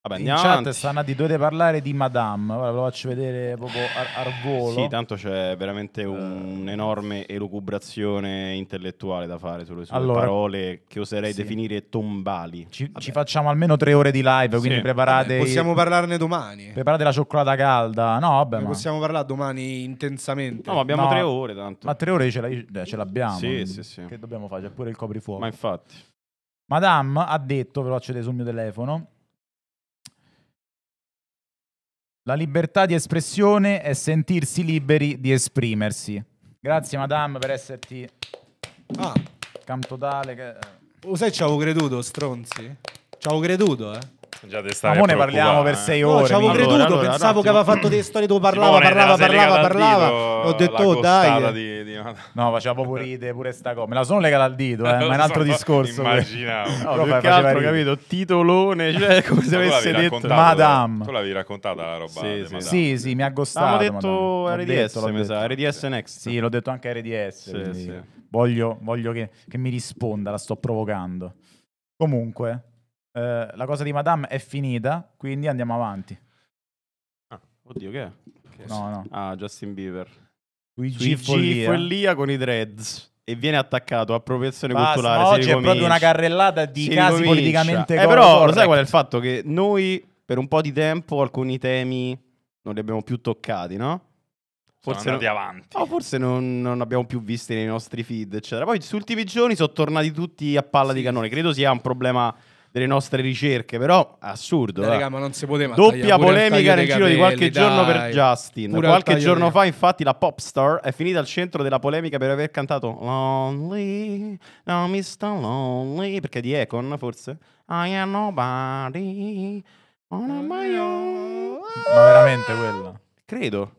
Vabbè, in chat avanti. stanno di dovete parlare di Madame. Ora ve lo faccio vedere proprio al, al volo. Sì, tanto c'è veramente un'enorme eh. uh. elucubrazione intellettuale da fare sulle sue allora, parole che oserei sì. definire tombali. Ci, ci, facciamo almeno tre ore di live, quindi sì. preparate. Vabbè, possiamo parlarne domani. Preparate la cioccolata calda. No, vabbè. ma... Possiamo parlare domani intensamente. No, ma abbiamo no, tre ore tanto. Ma tre ore ce, la, ce l'abbiamo. Sì, sì, sì. Che dobbiamo fare? C'è pure il coprifuoco. Ma infatti. Madame ha detto, ve lo faccio sul mio telefono La libertà di espressione è sentirsi liberi di esprimersi. Grazie madame per esserti ah. tale Che... Eh. O oh, sai ci avevo creduto, stronzi? Ci avevo creduto, eh. Già te stavi ne parliamo per eh. sei ore. No, ci avevo creduto, allora, allora, pensavo che aveva fatto delle storie, tu parlava, Simone, parlava, parlava, parlava. Ho detto, oh, dai. Di, di... No, faceva proprio ride pure sta cosa. Me la sono legata al dito, eh, ma è un altro discorso. Immaginavo. No, no, più che altro, capito, titolone, cioè come se avesse detto Madame. Tu l'avevi raccontata la roba Sì, sì, mi ha ghostato. L'ho detto RDS, RDS Next. Sì, l'ho detto anche RDS. Voglio che mi risponda, la sto provocando. Comunque, eh, la cosa di Madame è finita, quindi andiamo avanti. Ah, oddio, che è? Che no, no. Ah, Justin Bieber. Luigi Follia. Follia con i dreads e viene attaccato a professione Basta, culturale. Oggi è proprio una carrellata di si casi ricomincia. politicamente eh, Però correct. lo sai qual è il fatto? Che noi per un po' di tempo alcuni temi non li abbiamo più toccati, no? Forse non, avanti. No, forse non, non abbiamo più visti nei nostri feed, eccetera. Poi sugli ultimi giorni sono tornati tutti a palla sì. di cannone. Credo sia un problema delle nostre ricerche, però assurdo. Dai, raga, ma non si poteva Doppia polemica nel giro di qualche dai. giorno per Justin. qualche giorno dei... fa, infatti, la pop star è finita al centro della polemica per aver cantato Lonely, no, Mr. Lonely, perché di Econ, forse. I am nobody on my own. Ma veramente quella? Credo.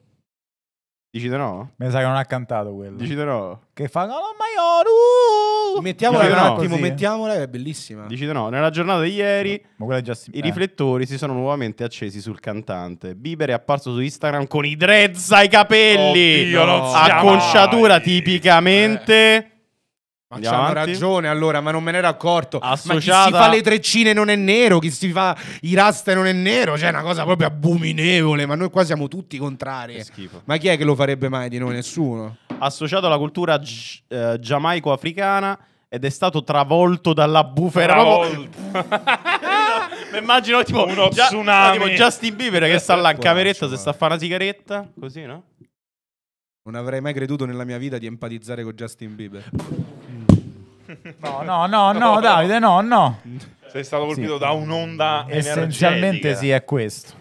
Dici di no? Mi sa che non ha cantato quello. Dici di no? Che fa Golo Maioru! Uh! Mettiamola un no. attimo, Così. mettiamola che è bellissima. Dici di no? Nella giornata di ieri Ma è già si- i eh. riflettori si sono nuovamente accesi sul cantante. Bieber è apparso su Instagram con i dreads ai capelli. Oddio, non sia Acconciatura tipicamente eh. Ma hanno ragione allora, ma non me ne ero accorto. Associata... Ma chi si fa le treccine non è nero, chi si fa i rasta non è nero, cioè è una cosa proprio abominevole, ma noi qua siamo tutti contrari. Ma chi è che lo farebbe mai di noi? Nessuno. Associato alla cultura gi- eh, giamaico-africana ed è stato travolto dalla bufera. Mi immagino tipo uno già, tsunami. Tipo Justin Bieber che sta là in cameretta, se sta a fare una sigaretta, così no? Non avrei mai creduto nella mia vita di empatizzare con Justin Bieber. No, no, no, no, Davide, no, no. Sei stato colpito sì. da un'onda Essenzialmente energetica. sì, è questo.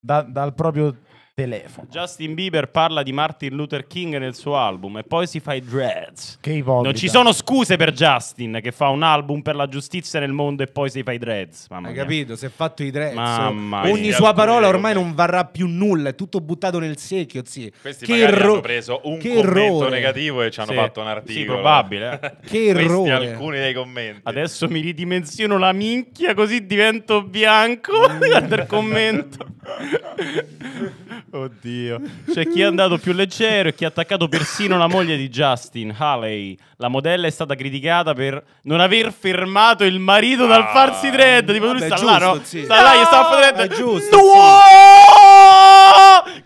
Da, dal proprio telefono. Justin Bieber parla di Martin Luther King nel suo album e poi si fa i dreads. Che ipocrita. Non ci sono scuse per Justin che fa un album per la giustizia nel mondo e poi si fa i dreads. Mamma Hai capito? Si è fatto i dreads. Mamma Ogni sua parola ormai non varrà più nulla, è tutto buttato nel secchio, sì. Questi che magari ro- hanno preso un che commento errore. negativo e ci hanno sì. fatto un articolo. Sì, probabile. Eh. che errore. alcuni dei commenti. Adesso mi ridimensiono la minchia così divento bianco mm. dal commento. Oddio. C'è chi è andato più leggero e chi ha attaccato persino la moglie di Justin, Haley. La modella è stata criticata per non aver fermato il marito dal ah. farsi dread. Tipo, lui sta, là, no? sta là, no! gli stava facendo dread. È giusto. No!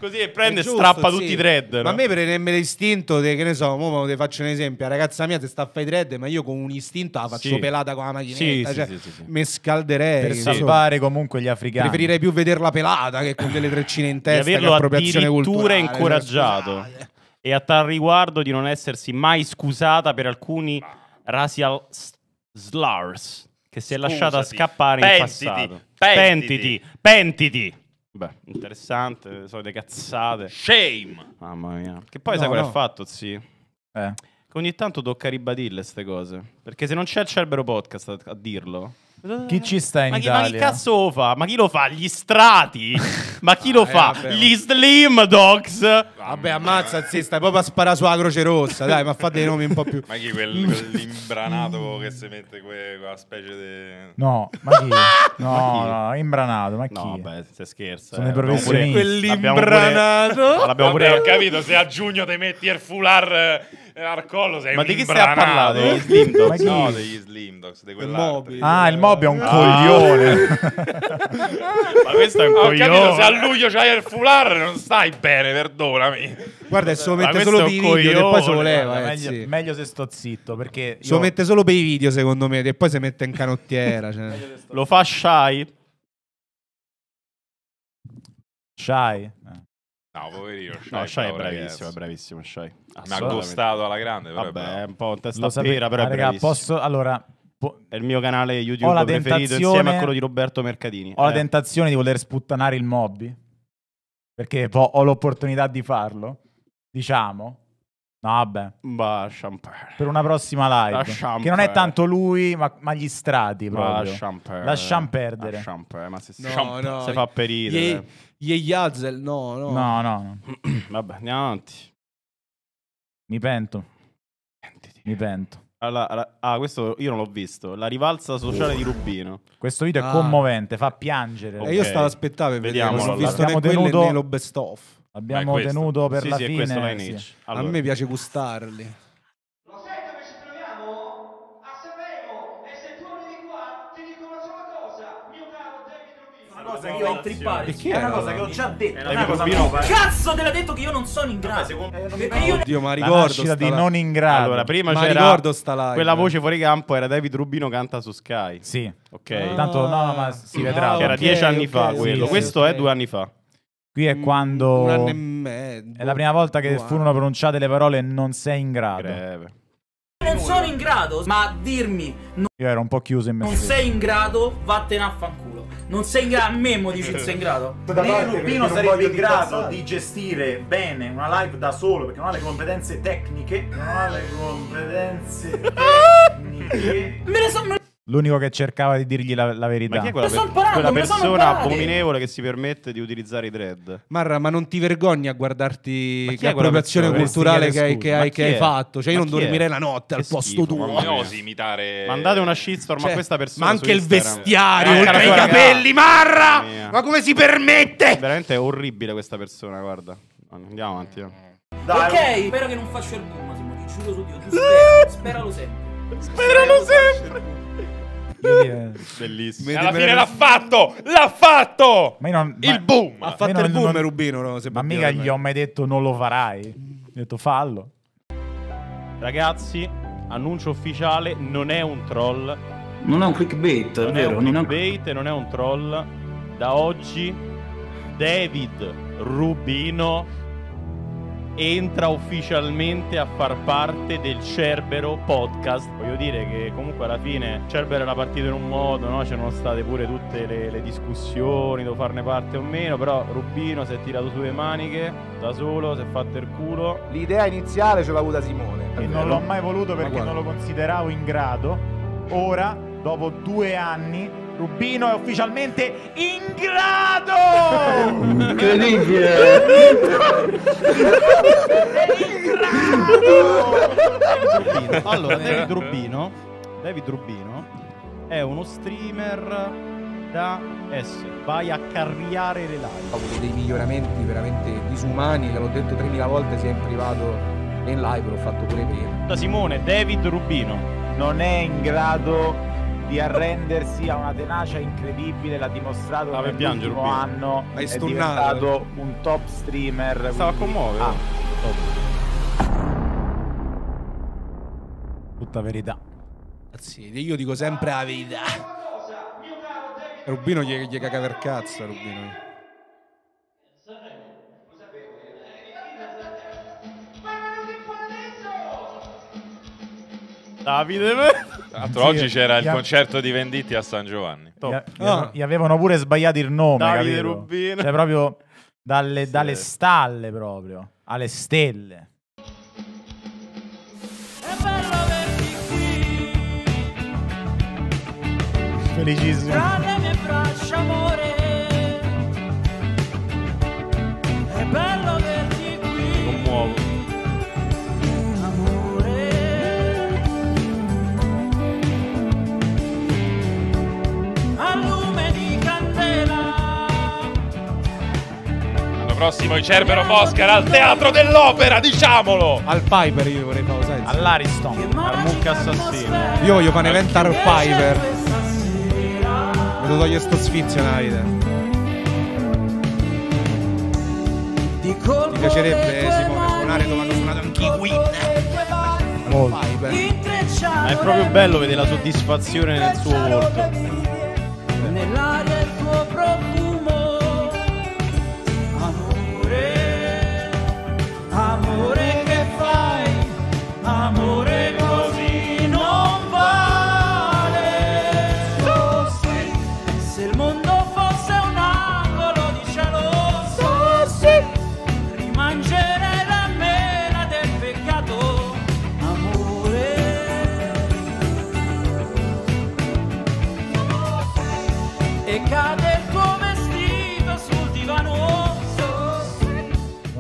Così e prende e strappa sì. tutti i dread. No? Ma a me per nemmeno l'istinto, de, che ne so, mo te faccio un esempio, la ragazza mia ti fare i dread, ma io con un istinto la faccio sì. pelata con la macchinetta, sì, cioè, mi scalderei. Per salvare comunque gli africani. Preferirei più vederla pelata che con delle treccine in testa di averlo appropriazione culturale. Cioè, incoraggiato. e a tal riguardo di non essersi mai scusata per alcuni racial slurs che si è Scusati. lasciata scappare pentiti, in passato. Pentiti, pentiti. pentiti. Beh, interessante, le solite cazzate. Shame! Mamma mia. Che poi no, sai no. quello ha fatto, sì. Eh. Che ogni tanto tocca ribadirle queste cose. Perché se non c'è il Cerbero Podcast a, dirlo... Chi ci sta in ma chi, Italia? Ma chi cazzo lo fa? Ma chi lo fa? Gli strati? Ma chi ah, lo eh, fa? Vabbè, Gli Slim Dogs. Vabbè, ammazza, zi, stai proprio a sparare sulla Croce Rossa. Dai, ma fa dei nomi un po' più. Ma chi quel, quell'imbranato che si mette quella specie di. No, ma chi? No, ma chi? no, imbranato, ma chi? No, beh, se scherza. Sono eh, i professionisti. Quell'imbranato. L'abbiamo pure, Vabbè, ho capito, se a giugno ti metti il foulard eh, al collo sei Ma di chi stai a parlare? Degli Slim Dogs. No, degli Slim Dogs, di quell'altro. Ah, il Moby è un ah. coglione. ma questo è un oh, coglione. Capito, se a luglio c'hai il foulard, non stai bene, perdonami. Guarda, se lo mette solo per i video e poi se lo Guarda, eh, meglio, meglio, se sto zitto, perché... Se lo mette solo per i video, secondo me, e poi si mette in canottiera. cioè. Lo fa shy? Shy? No, poverino, Shai, no, Shai è bravissimo, è bravissimo Shai. Mi ha gustato alla grande, però Vabbè, è un po' un testa Lo sapere, però raga, posso, allora, è il mio canale YouTube preferito insieme a quello di Roberto Mercatini. Ho eh. la tentazione di voler sputtanare il Mobby, perché po- ho l'opportunità di farlo, diciamo. No, vabbè. Bah, per una prossima live. Che non è tanto lui, ma, ma gli strati proprio. Bah, Lasciam perdere. Lasciam Ma se, no, no. se fa perire. Ye, ye Yazel, no, no. No, no. vabbè, andiamo avanti. Mi pento. Pentiti. Mi pento alla, alla, ah, questo io non l'ho visto. La rivalsa sociale di Rubino. Questo video è Ah. commovente, fa piangere. E eh, io stavo aspettando per vedere, ho visto né Abbiamo tenuto- lo best of. Abbiamo tenuto per Sì, la sì, fine. questo Lineage. sì. Allora, A me piace gustarli. cosa che ho intrippato. È una cosa che ho già detto. È una cosa nuova. Cazzo, te l'ha detto che io non sono in grado. Perché io. Oddio, ma ricordo. di non in grado. Allora, prima c'era. Quella voce fuori campo era David Rubino canta su Sky. Sì. Ok. Ah. Tanto, no, ma si ah, vedrà. Era dieci anni fa quello. Questo è due anni fa. Qui è mm, quando. Un anno e mezzo. È la prima volta che furono pronunciate le parole non sei in grado. Greve. Non sono in grado, ma dirmi. Non... Io ero un po' chiuso in me. Non sei in grado, vattene a fanculo. Non sei in grado. A Memo dici non sei in grado. Pino sarebbe in grado di gestire bene una live da solo perché non ha le competenze tecniche. Non ha le competenze tecniche. Me ne sono. L'unico che cercava di dirgli la, la verità. Ma chi è quella, per, imparato, quella persona abominevole che si permette di utilizzare i dread? Marra, ma non ti vergogni a guardarti che appropriazione culturale che, hai, che, hai, che hai, fatto? Cioè, io non dormirei la notte che al posto schifo, tuo. Ma osi imitare. Mandate una shitstorm cioè, a questa persona. Ma anche il Instagram. vestiario, eh, oltre i capelli, Marra! Mia. Ma come si permette? Veramente è orribile questa persona, guarda. Andiamo avanti. Eh. Dai, ok, spero che non faccia il boom, Simone. Giuro su Dio. Spero, spero lo sempre. Sperano sempre. Io Bellissimo. Alla fine l'ha fatto! L'ha fatto! Ma io non, il boom! Ha fatto il boom, non, Rubino. No, ma mica gli ho mai detto non lo farai. Ho detto fallo. Ragazzi, annuncio ufficiale, non è un troll. Non è un clickbait, non è vero? un clickbait, non è un troll. Da oggi David Rubino entra ufficialmente a far parte del Cerbero podcast. Voglio dire che comunque alla fine Cerbero era partito in un modo, no? c'erano state pure tutte le, le discussioni, devo farne parte o meno, però Rubino si è tirato su le maniche da solo, si è fatto il culo. L'idea iniziale ce l'ha avuta Simone. E non l'ho mai voluto perché non lo consideravo in grado. Ora, dopo due anni, Rubino è ufficialmente in grado! Incredibile! è in grado! David allora, David Rubino, David Rubino è uno streamer da S. Vai a carriare le live. Ho avuto dei miglioramenti veramente disumani, l'ho detto 3000 volte sia in privato che in live, l'ho fatto pure prima. Da Simone, David Rubino non è in grado di arrendersi a una tenacia incredibile, l'ha dimostrato ah, primo anno, è diventato un top streamer. Stava quindi... a commuovere. Ah, eh? top. Tutta verità. Sì, io dico sempre la verità. Rubino gli, gli caga per cazzo, Rubino. Davide Tra l'altro oggi c'era il concerto di Venditti a San Giovanni. Top. Gli, ah. gli avevano pure sbagliato il nome, Davide capito? Rubino. Cioè proprio dalle, dalle stalle proprio, alle stelle. Felicissimo. Tra le mie braccia, amore, prossimo il Cerbero Foscara al Teatro dell'Opera, diciamolo! Al Piper io vorrei fare, sai? All'Ariston, al Mucca Assassino. Io voglio fare diventare al Piper. Me lo toglio sto sfizio nella vita. Ti piacerebbe Simone suonare dove hanno suonato anche i Queen? Molto. Piper. Ma è proprio bello vedere la soddisfazione nel suo volto.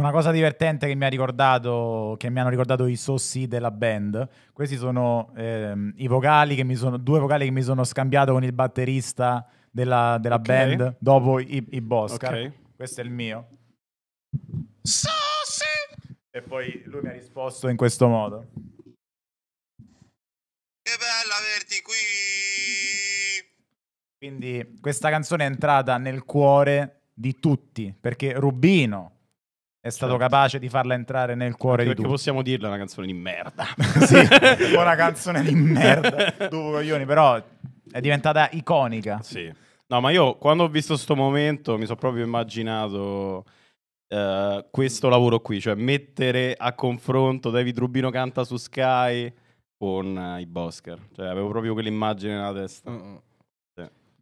Una cosa divertente che mi, ha ricordato, che mi hanno ricordato i sossi della band, questi sono ehm, i vocali che mi sono, due vocali che mi sono scambiato con il batterista della, della okay. band dopo i, i Boscar. Okay. Questo è il mio. Sossi! E poi lui mi ha risposto in questo modo. Che bello averti qui! Quindi questa canzone è entrata nel cuore di tutti, perché Rubino, è stato certo. capace di farla entrare nel cuore Anche di tutti. Perché possiamo dirla una canzone di merda. sì, una canzone di merda, dopo coglioni, però è diventata iconica. Sì. No, ma io quando ho visto questo momento mi sono proprio immaginato uh, questo lavoro qui, cioè mettere a confronto David Rubino canta su Sky con uh, i Bosker. Cioè avevo proprio quell'immagine nella testa. Uh-uh.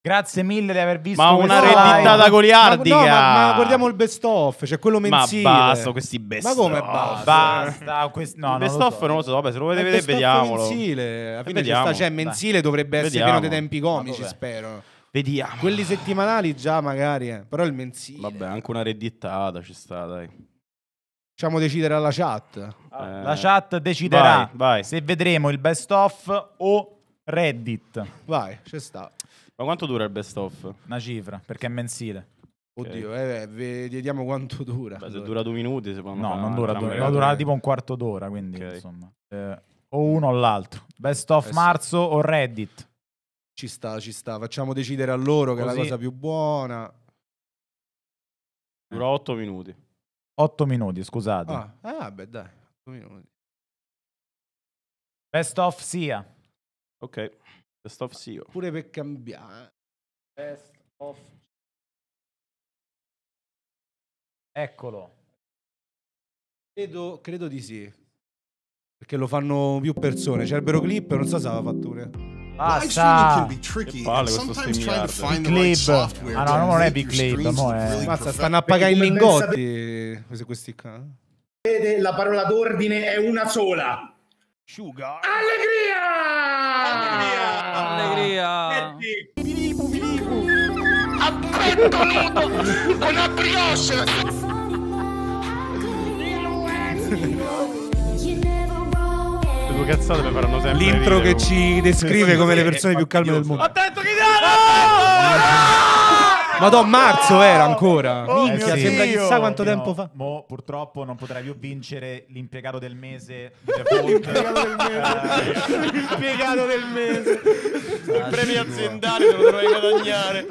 Grazie mille di aver visto. Ma una redditata goliardica. Ma, no, ma, ma, guardiamo il best off, cioè quello mensile. Ma basta, questi best Ma come basta? Basta, quest... no, il best of non lo so, vabbè, se lo volete vedere vediamolo. mensile, alla eh, cioè mensile dovrebbe essere vediamo. pieno dei tempi comici, spero. Vediamo. Quelli settimanali già magari, eh. però il mensile. Vabbè, anche una redditata ci sta, dai. Facciamo decidere alla chat. Ah, eh. La chat deciderà vai, vai. se vedremo il best off o Reddit. Vai, ci sta. Ma quanto dura il best of? Una cifra, perché è mensile. Oddio, eh, vediamo quanto dura. Beh, se dura due minuti, secondo me. No, non dura, diciamo dura, dura, dura tipo un quarto d'ora, quindi okay. insomma. Eh, o uno o l'altro. Best of eh, marzo o Reddit. Ci sta, ci sta. Facciamo decidere a loro Così. che è la cosa più buona. Dura eh. otto minuti. Otto minuti, scusate. Ah, ah beh, dai, otto minuti. Best of sia. Ok. Best of CEO. Pure per cambiare. Best of... Eccolo. Credo, credo di sì. Perché lo fanno più persone. Cerbero Clip, non so se aveva fatto pure. Basta. Che palle questo stream Clip. Ah no, non è Big Clip, mo è... Mazza, stanno a pagare i lingotti questi qua. Vede, la parola d'ordine è una sola. Sugar. Allegria! Allegria! allegria! Filipu, Filipu! A petto nudo, con la brioche! Due cazzate mi faranno sempre L'intro che ci descrive come le persone più calme del mondo. Attento, Chitano! Attento! Ah! Ma do marzo era ancora. Oh, Minchia, sì. sembra chissà quanto no, tempo fa. Mo, purtroppo non potrai più vincere l'impiegato del mese. l'impiegato del mese. Eh. l'impiegato del mese. Ah, il premio aziendale te lo dovrai guadagnare.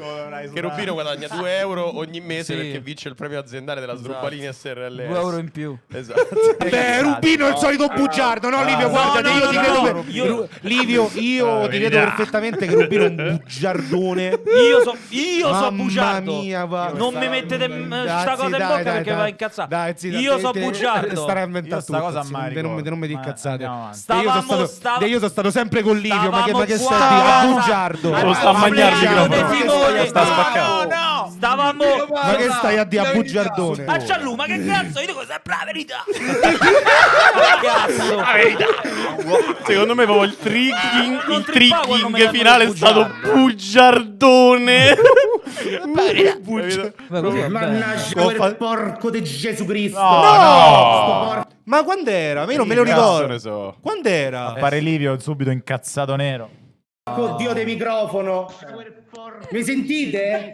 che Rubino guadagna 2 euro ogni mese sì. perché vince il premio aziendale della Sdrubalini esatto. SRL. 2 euro in più. Esatto. Beh, Rubino è il solito ah. bugiardo, no ah. Livio? Guarda, io ti credo. Livio, io ti vedo perfettamente che Rubino è un bugiardone. Io so, io so bugiardo bugiardo. mia, va. Non mi mettete questa eh, cosa in bocca dai, perché dai, va incazzato. Dai, zì, io te, so bugiardo. Stare a inventare tutto. Cosa zì, non, non mi dica cazzate. Io sono io sono stato sempre con Livio, ma che stai a ah, bugiardo? Ah, Lo sta a mangiarmi, sta spaccando. No, no stavamo. Ma che stai a dire a bugiardone? A Ciallu, ma che cazzo? Io dico sempre la verità. cazzo. La verità. Secondo me, proprio il tricking, il tricking finale è stato bugiardone. Mannaggia quel porco di Gesù Cristo. No, ma quando era? Io non me lo ricordo. Quando era? Appare Livio subito incazzato nero. Dio del microfono. Mi sentite?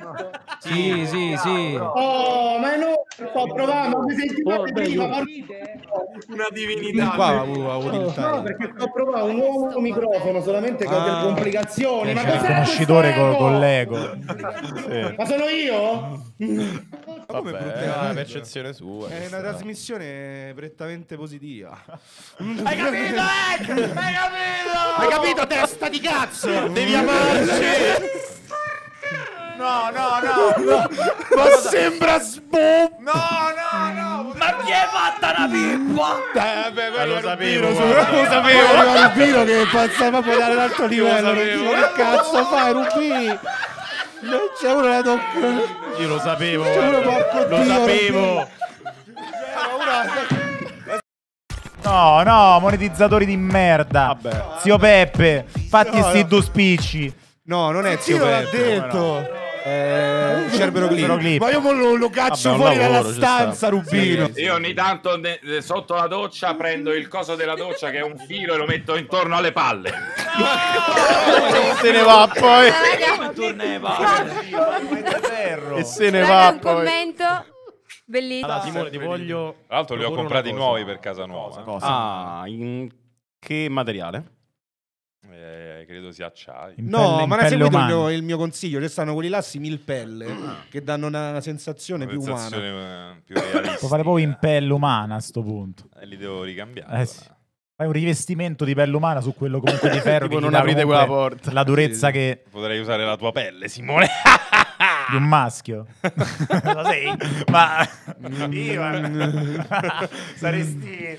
Sì, sì, sì. Oh, ma no, sto provando, mi sentite oh, prima, Una divinità. Qua, uh, no, perché sto provando un nuovo ah. microfono, solamente con ho delle complicazioni. Eh, ma cos'è? Conoscitore con, con l'ego. Ma sono io? Vabbè, è una percezione sua. È una trasmissione prettamente positiva. Hai capito, Ec? Hai capito? Hai capito, testa di cazzo? Devi amarci. No, no, no, no. Ma sembra sbub. No, no, no. Ma chi è fatta la pippa? Dai, eh, vabbè, ma lo sapevo. Lo sapevo. Era Rubino che passava proprio dall'altro livello. Che cazzo fai, Rubino? non c'è uno la tocca. Io lo sapevo. C'è uno, eh. porco Lo sapevo. No, no, monetizzatori di merda. Vabbè. Zio Peppe, fatti no, sti no. due spicci. No, non è zio Peppe. l'ha detto. No. Eh Cerbero Ma io lo, lo caccio Vabbè, fuori dalla stanza, Rubino. Sì, sì. Io ogni tanto ne, eh, sotto la doccia prendo il coso della doccia che è un filo e lo metto intorno alle palle. No! e se ne va poi. E se ne va poi. Bellissimo. Allora, Simone, ti voglio. Tra l'altro, li ho comprati nuovi per casa nuova. Cosa? Cosa? Ah, in che materiale? Eh, credo sia acciaio. no, pelle, ma non hai seguito il mio, il mio, consiglio. Ci stanno quelli lassi, similpelle ah. che danno una, una sensazione, una più sensazione umana. Eh, più Può fare proprio in pelle umana a sto punto. E eh, li devo ricambiare. Eh, sì. Fai un rivestimento di pelle umana su quello comunque di ferro. tipo, non aprite quella porta. La durezza sì, che. Potrei usare la tua pelle, Simone. di un maschio. Lo sei? Ma mm. Ivan, saresti...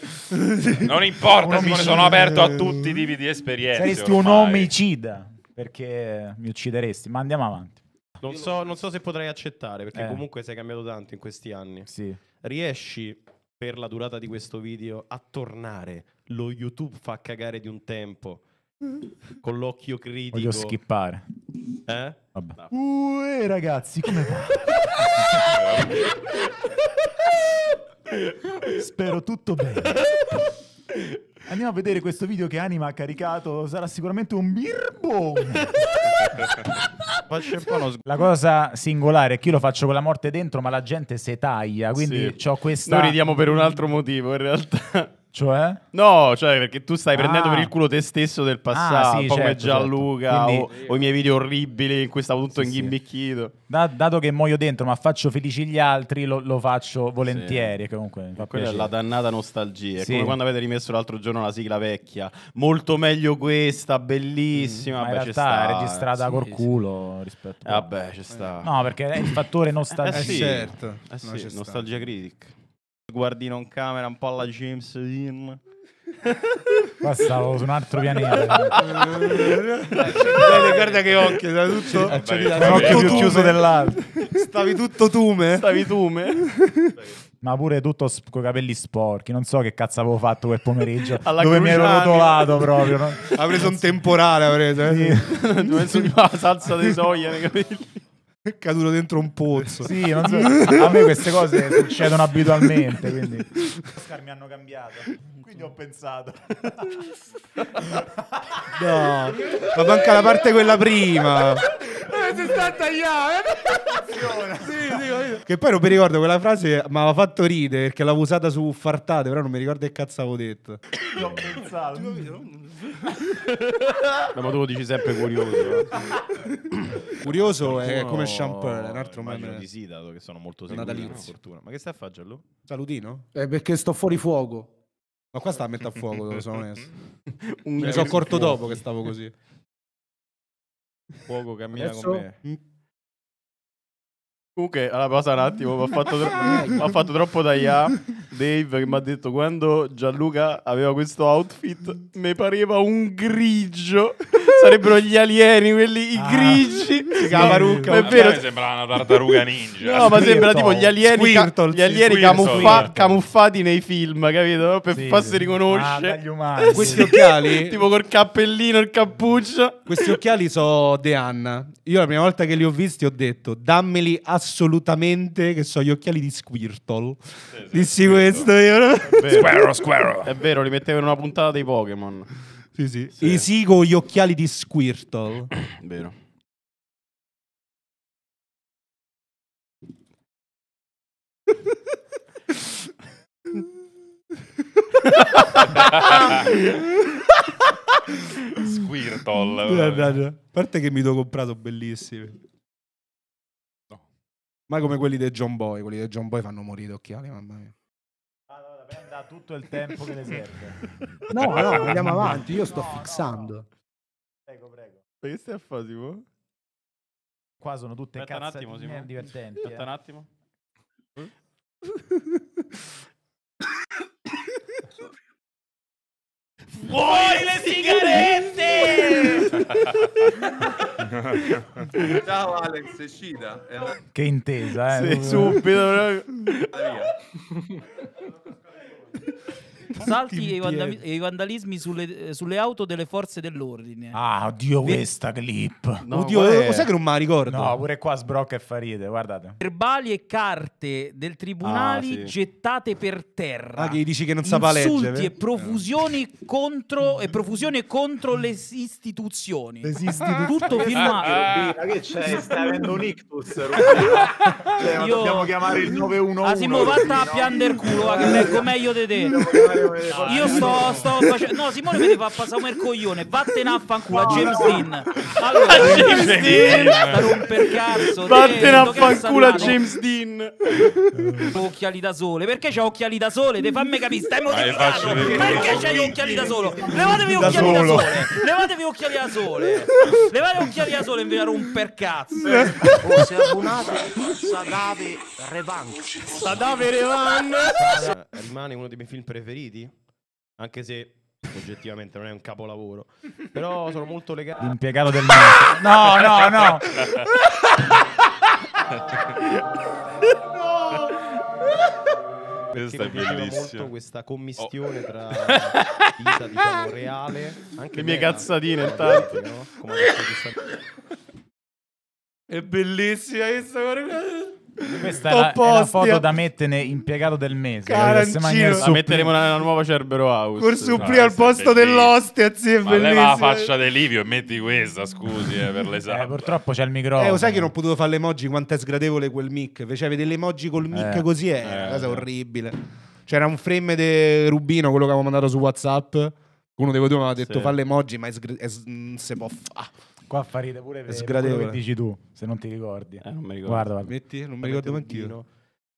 Non importa, Simone, sono aperto a tutti i tipi di esperienze. Saresti ormai. un omicida, perché mi uccideresti, ma andiamo avanti. Non so, non so se potrei accettare, perché eh. comunque sei cambiato tanto in questi anni. Sì. Riesci, per la durata di questo video, a tornare. Lo YouTube fa cagare di un tempo mm. con l'occhio critico. Voglio skippare. Eh? Vabbè. No. Uè, ragazzi, come va? Spero tutto bene. Andiamo a vedere questo video che Anima ha caricato. Sarà sicuramente un birbone. La cosa singolare è che io lo faccio con la morte dentro, ma la gente se taglia. Quindi sì. ho questa. Noi ridiamo per un altro motivo, in realtà. Cioè? No, cioè perché tu stai prendendo ah. per il culo te stesso del ah, passato, ah, sì, certo, come certo. Gianluca certo. Quindi... o, o, i miei video orribili in cui stavo tutto sì, inghimbicchito. Sì. Da, dato che muoio dentro ma faccio felici gli altri, lo, lo faccio volentieri. Sì. Comunque, Quella è la dannata nostalgia. È come quando avete rimesso l'altro giorno la sigla vecchia. Molto meglio questa, bellissima. Mm, ma Beh, in realtà è registrata col culo rispetto a... Vabbè, ci sta. No, perché è il fattore nostalgia. eh, eh certo. Eh nostalgia critic guardino in camera un po' alla James Dean. Qua stavo su un altro pianeta. guarda, guarda che occhio, stavi tutto, eh, un occhio più chiuso dell'altro. Stavi tutto tume. Stavi tume. Ma pure tutto sp- con i capelli sporchi. Non so che cazzo avevo fatto quel pomeriggio. Alla dove mi ero rotolato proprio. no? Ha preso un temporale, ha preso. Eh? Sì. Dove si la salsa dei soia nei capelli. È caduto dentro un pozzo. sì, non so, a me queste cose succedono abitualmente, quindi i Oscar mi hanno cambiato. Quindi ho pensato. no, ma manca la parte quella prima. si sta tagliando. sì, sì, che poi non mi ricordo quella frase, ma aveva fatto ridere perché l'avevo usata su Fartate, però non mi ricordo che cazzo avevo detto. ho pensato no, ma tu lo dici sempre curioso. curioso è come Champagne, un altro meme. di sì, dato che sono molto seguito. Natalizio. Ma che stai a fare, Giallo? Salutino? Eh, perché sto fuori fuoco. Ma qua sta a metà fuoco, dove sono messo. Eh. un... Me ne sono accorto dopo che stavo così. Fuoco cammina Adesso... con me. Comunque, alla pausa un attimo, mi ha fatto, tro- fatto, troppo tagliare Dave che mi ha detto quando Gianluca aveva questo outfit mi pareva un grigio. Sarebbero gli alieni, quelli i ah. grigi. Ah, sì, Camarucca. Sì, è vero. Mi sembra una tartaruga ninja. No, ma sembra tipo gli alieni, Squirtle, ca- gli alieni camuffa- camuffati nei film, capito? Per sì, farsi sì. riconoscere. Ah, umani, Questi occhiali? tipo col cappellino, il cappuccio. Questi occhiali sono Deanna. Io la prima volta che li ho visti ho detto dammeli a assolutamente, che so, gli occhiali di Squirtle. Sì, sì, Dissi questo io. Squirrel, Squirrel. È vero, li mettevo in una puntata dei Pokémon. Sì, sì. sì. Isigo gli occhiali di Squirtle. vero. Squirtle. A parte che mi do comprato bellissimi. Ma come quelli dei John Boy, quelli dei John Boy fanno morire occhiali, mamma mia. Allora, ah, prenda tutto il tempo che le serve. No, no, andiamo avanti, io sto no, fissando. No, no. Prego, prego. che stai a fare, tipo? Qua sono tutte Aspetta cazzo un attimo, di Simone. divertenti. Aspetta eh. un attimo. Vuoi le sigarette? Ciao Alex, è Scida. Eh, che intesa, eh? Sì, subito. Salti e i, vandali- e i, vandalismi sulle, sulle, auto delle forze dell'ordine. Ah, oddio, Ve- questa clip. No, oddio, lo eh. sai che non me la ricordo. No, pure qua sbrocca e faride, guardate. Verbali e carte del tribunale ah, sì. gettate per terra. Ah, che gli dici che non sa leggere. Insulti e profusioni contro e profusione contro le istituzioni. Le istituzioni. Tutto filmato. Ma che c'è? Stai avendo un ictus. cioè, Io... dobbiamo chiamare il 911. Asimo, vatta a pianderculo, che leggo meglio di te io sto, sto facendo. No, Simone mi fa passare il coglione. Vattene a fanculo a James Dean. Allora, James Dean cazzo. Vattene a fanculo James Dean. Occhiali da sole, perché c'ha occhiali da sole? Te fammi capire, stai motivato. Perché c'hai occhiali da sole? Levatevi occhiali da sole. Levatevi occhiali da sole. Levatevi occhiali da sole invece a romper cazzo. O se abbonate Sadave Revanche. Sadave Revanche. Rimane uno dei miei film preferiti City, anche se oggettivamente non è un capolavoro, però sono molto legato. L'impiegato del mese. No, no, no. no. Questo è bellissima. molto questa commistione oh. tra vita diciamo reale, anche le mie cazzatine intanto. No? È bellissima questa questa era, è la foto da mettere impiegato del mese. La metteremo nella nuova Cerbero House. Col suppli no, al posto dell'ostia, sì, è Ma la faccia delivio e metti questa, scusi, eh, per l'esame. Eh, purtroppo c'è il microfono. Eh, lo sai che non ho potuto fare le emoji quanto è sgradevole quel mic. Facevi delle emoji col mic eh, così, è eh, una eh, cosa eh. orribile. C'era un frame di Rubino, quello che avevo mandato su WhatsApp. Uno dei voi due mi aveva detto sì. fa emoji ma è, sgr- è, non si può fare. Qua farite pure è sgradevole. che dici tu, se non ti ricordi. Eh, non mi ricordo. Guarda, guarda. Metti, non mi ricordo neanche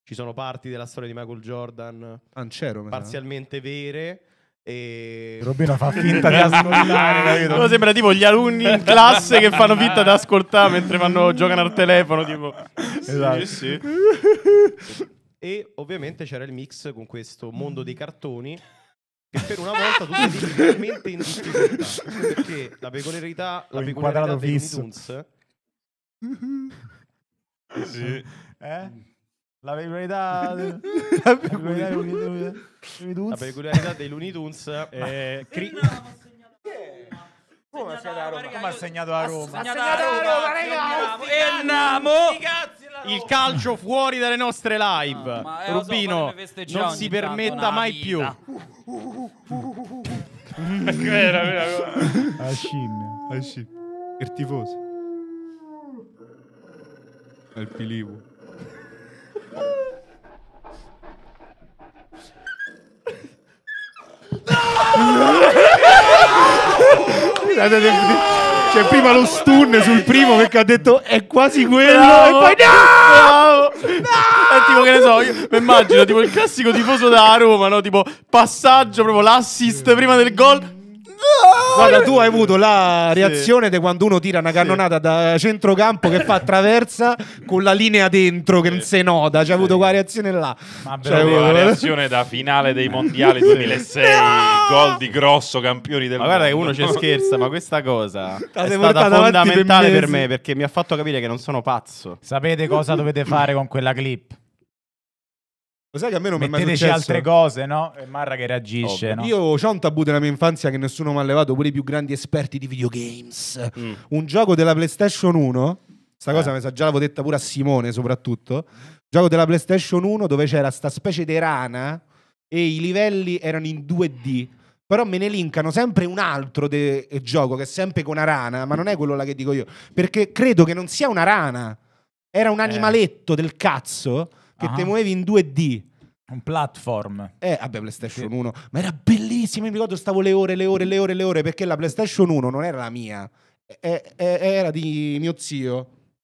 Ci sono parti della storia di Michael Jordan Ancero, parzialmente vere. E... Robino fa finta di ascoltare, capito? sembra tipo gli alunni in classe che fanno finta di ascoltare mentre vanno, giocano al telefono, tipo... Esatto. Sì, sì. e ovviamente c'era il mix con questo mondo dei cartoni che per una volta tu sei veramente in difficoltà perché la peculiarità, la peculiarità dei Looney Tunes sì. eh? Mm. La peculiarità, la, peculiarità dei... la peculiarità dei Looney Tunes eh, eh, è cri- come ha segnato a Roma? Ha segnato a Roma, raga! E Namo! il calcio fuori dalle nostre live. Ah, eh, Rubino, so, non si permetta mai più. vera, vera. A scimmia, a Il tifoso. Il pilivo. No! C'è prima lo stun sul primo perché ha detto è quasi quello bravo, e poi no! no! È tipo che ne so, io mi immagino tipo il classico tifoso da Roma, no? Tipo passaggio proprio l'assist prima del gol Guarda, tu hai avuto la reazione sì. di quando uno tira una cannonata sì. da centrocampo che fa attraversa con la linea dentro che non si nota. C'hai avuto quella reazione là. Ma cioè, la reazione da finale dei mondiali 2006, no! gol di grosso campioni del ma mondo. Ma guarda che uno ci scherza, ma questa cosa è stata fondamentale per, per me perché mi ha fatto capire che non sono pazzo. Sapete cosa dovete fare con quella clip? Lo sai che a me non mi è mai successo? altre cose, no? E Marra che reagisce, no? Io ho un tabù della mia infanzia che nessuno mi ha levato, pure i più grandi esperti di videogames. Mm. Un gioco della PlayStation 1, questa cosa eh. me sa già l'avevo detta pure a Simone soprattutto, gioco della PlayStation 1 dove c'era sta specie di rana e i livelli erano in 2D. Però me ne linkano sempre un altro de- eh, gioco che è sempre con una rana, ma non è quello là che dico io. Perché credo che non sia una rana. Era un eh. animaletto eh. del cazzo che uh-huh. te muovevi in 2D. Un platform. Eh, vabbè, PlayStation sì. 1. Ma era bellissimo, mi ricordo stavo le ore, le ore, le ore, le ore, perché la PlayStation 1 non era la mia, e- e- era di mio zio,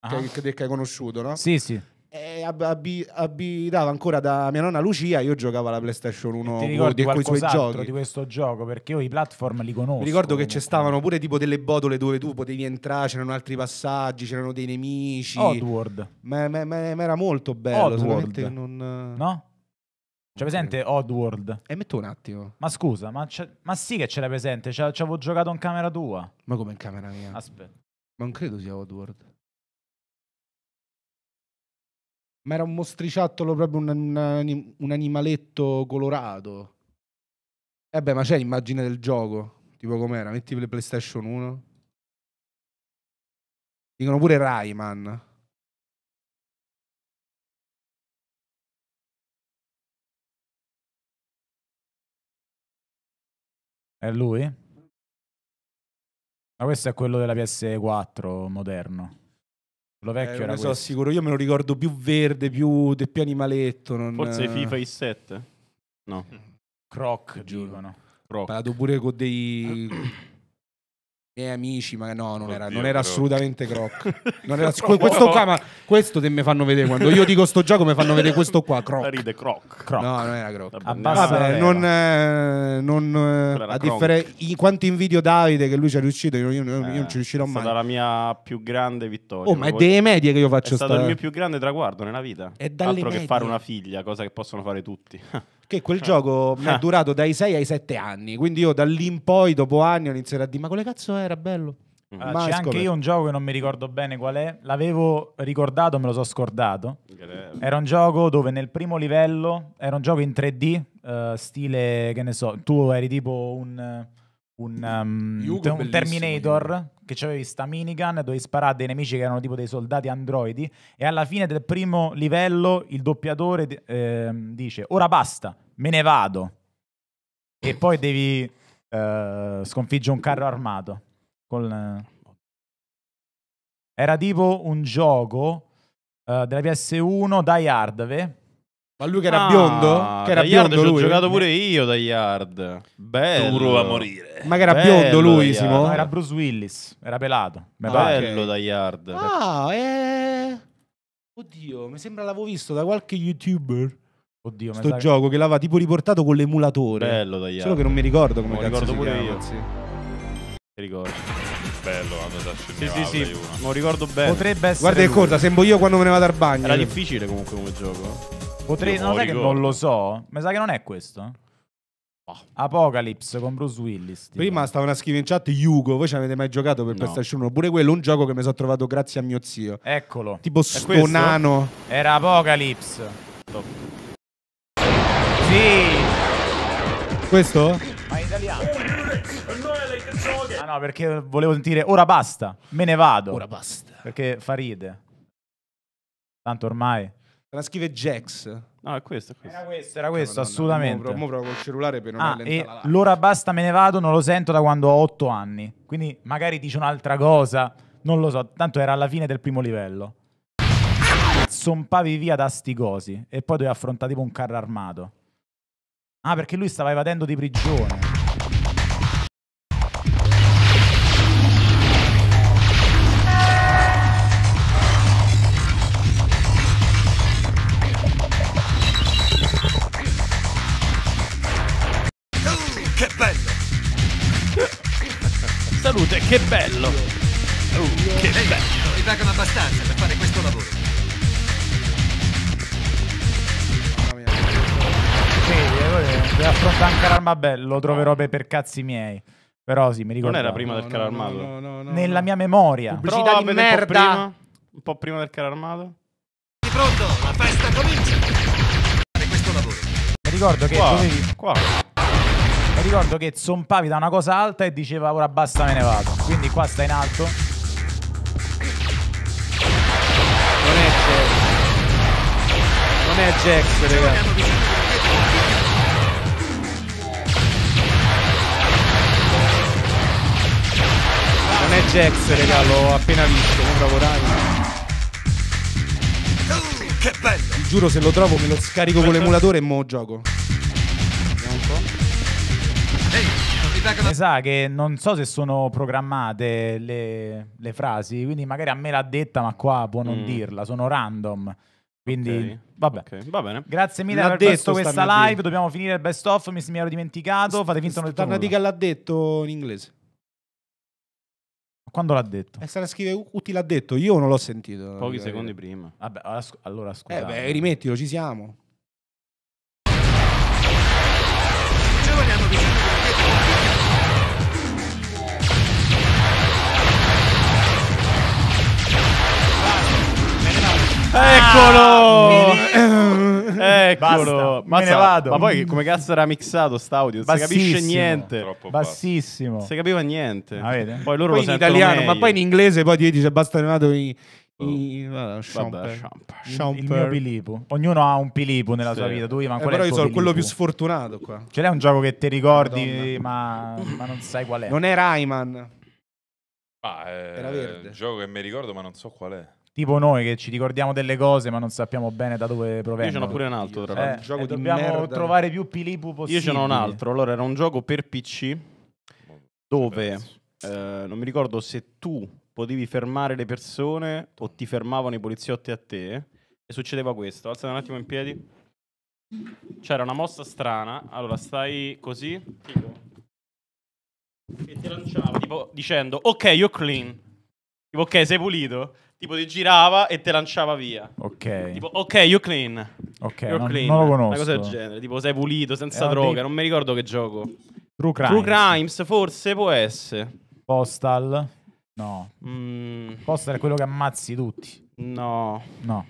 uh-huh. che, ah. che hai conosciuto, no? Sì, sì e ab- abitava ancora da mia nonna Lucia. Io giocavo alla PlayStation 1 e ti ricordi con quei suoi giochi. di questo gioco perché io i platform li conosco. Mi ricordo che c'è stavano pure tipo delle botole dove tu potevi entrare, c'erano altri passaggi, c'erano dei nemici. Oddworld. Ma, ma, ma, ma era molto bello. Oddworld. Non... No? C'è presente Oddworld? E metto un attimo. Ma scusa, ma, ma sì che ce l'hai presente. Ci avevo giocato in camera tua. Ma come in camera mia? Aspetta. Ma non credo sia Oddworld. Ma era un mostriciattolo, proprio un, un, un animaletto colorato. E eh beh, ma c'è l'immagine del gioco, tipo com'era, metti le PlayStation 1. Dicono pure Rayman. È lui? Ma questo è quello della PS4 moderno. Lo vecchio eh, era so, sicuro, io me lo ricordo più verde, più più animaletto. Non... Forse eh. FIFA i 7? No. Croc, giuro. Croc. parlato pure con dei... miei amici, ma no, non era, Oddio, non era assolutamente croc. Non era, questo qua, ma questo te mi fanno vedere quando io dico sto gioco, mi fanno vedere questo qua, croc. Ride croc. croc. No, non era croc. Vabbè, non, eh, non, eh, a differenza quanto invidio Davide che lui ci è riuscito, io, io, io non ci eh, riuscirò mai. È stata la mia più grande vittoria. Oh, ma è delle medie che io faccio. È stato sta... il mio più grande traguardo nella vita. È dalle Altro medie. che fare una figlia, cosa che possono fare tutti. che quel ah. gioco mi è ah. durato dai 6 ai 7 anni. Quindi io da lì in poi, dopo anni, ho iniziato a dire: Ma quale cazzo era bello? Mm. Allora, ah, Ma c'è scoperto. anche io un gioco che non mi ricordo bene qual è. L'avevo ricordato, me lo so scordato. Era un gioco dove nel primo livello era un gioco in 3D, uh, eh, stile che ne so, tu eri tipo un. un, um, un Terminator Yugo. che avevi sta minigun dove sparare dei nemici che erano tipo dei soldati androidi e alla fine del primo livello il doppiatore eh, dice ora basta me ne vado e poi devi uh, sconfiggere un carro armato. Col... Era tipo un gioco uh, della PS1 Die Hard, Ma lui che era ah, biondo? Che era biondo lui? Ho giocato pure io da Yard. Bello. Duro a morire. Ma che era bello biondo lui, Simo? Era Bruce Willis, era pelato. Ah, bello da Yard. Ah, eh... Oddio, mi sembra l'avevo visto da qualche youtuber. Oddio, sto gioco che... l'aveva tipo riportato con l'emulatore. Bello tagliato. Solo che non mi ricordo come cazzo ricordo si pure chiama, io. Sì. Ti ricordo. Bello quando si Sì, sì, sì. Lo ricordo bene. Potrebbe essere Guarda che lui. cosa, sembro io quando me ne vado al bagno. Era difficile comunque come gioco. Potrei, non lo sai che non lo so. Mi sa che non è questo. Oh. Apocalypse con Bruce Willis. Tipo. Prima stavano a scrivere in chat Yugo. Voi ci avete mai giocato per no. PlayStation 1? Pure quello un gioco che mi sono trovato grazie a mio zio. Eccolo. Tipo sto nano. Era Apocalypse. Top. Sì. Questo? Ma in italiano. Ah no, perché volevo sentire ora basta, me ne vado. Ora basta. Perché fa ride. Tanto ormai. La scrive Jax. No, è questo, è questo. Era questo, era cioè, questo no, no, assolutamente. No, mo, provo col cellulare per non ah, e L'ora basta, me ne vado, non lo sento da quando ho otto anni. Quindi magari dice un'altra cosa, non lo so. Tanto era alla fine del primo livello. Sompavi via da sti cosi e poi dovevi affrontare tipo un carro armato. Ah, perché lui stava evadendo di prigione. che bello! Salute, che bello! Uh, che bello! Mi pagano abbastanza per fare questo lavoro. Se affronta anche l'Armabello, lo troverò per, per cazzi miei. Però sì, mi ricordo. Non era prima del no, Cararmato? No, no, no, Nella mia memoria. Pubblicità Prova, di merda. Un po, prima, un po' prima del Cararmato. Sei pronto? La festa comincia. questo lavoro. Mi ricordo che qua, dovevi... qua. Mi ricordo che zompavi da una cosa alta e diceva ora basta me ne vado. Quindi qua sta in alto. Non è Jax. Non è Jax, ragazzi. Jax, regà, l'ho appena visto, non lavorare. Uh, che bello! Ti giuro se lo trovo me lo scarico con l'emulatore e mo gioco. Vediamo un po'. mi sa che non so se sono programmate le, le, frasi, quindi magari a me l'ha detta, ma qua può non mm. dirla, sono random. Quindi okay. Vabbè. Okay, va bene. Grazie mille l'ha per detto, questa live. Dobbiamo finire il best off, Mi, mi ero dimenticato. Fate finta non detto. Tornatica l'ha detto in inglese. Quando l'ha detto? E se la scrive Uti l'ha detto, io non l'ho sentito. Pochi secondi prima. Vabbè, allora scusa. Eh beh, rimettilo, ci siamo. Ci vogliamo vicino. Eccolo! Eccolo! Basta, me ne vado. Ma poi come cazzo era mixato st'audio? Non si capisce niente. Bassissimo. Non si capiva niente. Ah, vede? Poi loro Poi lo in italiano, meglio. ma poi in inglese poi ti dice bastonato oh. in... in vabbè, Il, il mio Pilipo. Ognuno ha un Pilipo nella Sì. sua vita. Tu, Ivan, Eh, qual però è io tuo sono quello più sfortunato qua. Ce l'hai un gioco che ti ricordi, ma, ma non sai qual è. Non è Rayman. Ma, ah, eh, Era verde. un gioco che mi ricordo, ma non so qual è tipo noi che ci ricordiamo delle cose ma non sappiamo bene da dove provengono. Io ce n'ho pure un altro, tra l'altro. Eh, gioco eh, di dobbiamo merda. trovare più Pilipu possibile. Io ce n'ho un altro, allora era un gioco per PC dove, eh, non mi ricordo se tu potevi fermare le persone o ti fermavano i poliziotti a te e succedeva questo. Alzati un attimo in piedi. C'era una mossa strana, allora stai così, tipo, e ti lanciava tipo dicendo ok, you're clean. Tipo, ok, sei pulito. Tipo ti girava e te lanciava via. Ok. Tipo, ok, you clean. Ok, You're non, clean. non lo conosco. Una cosa del genere. Tipo, sei pulito, senza Era droga. Dei... Non mi ricordo che gioco. True Crimes. True Crimes, forse può essere. Postal. No. Mm. Postal è quello che ammazzi tutti. No. No.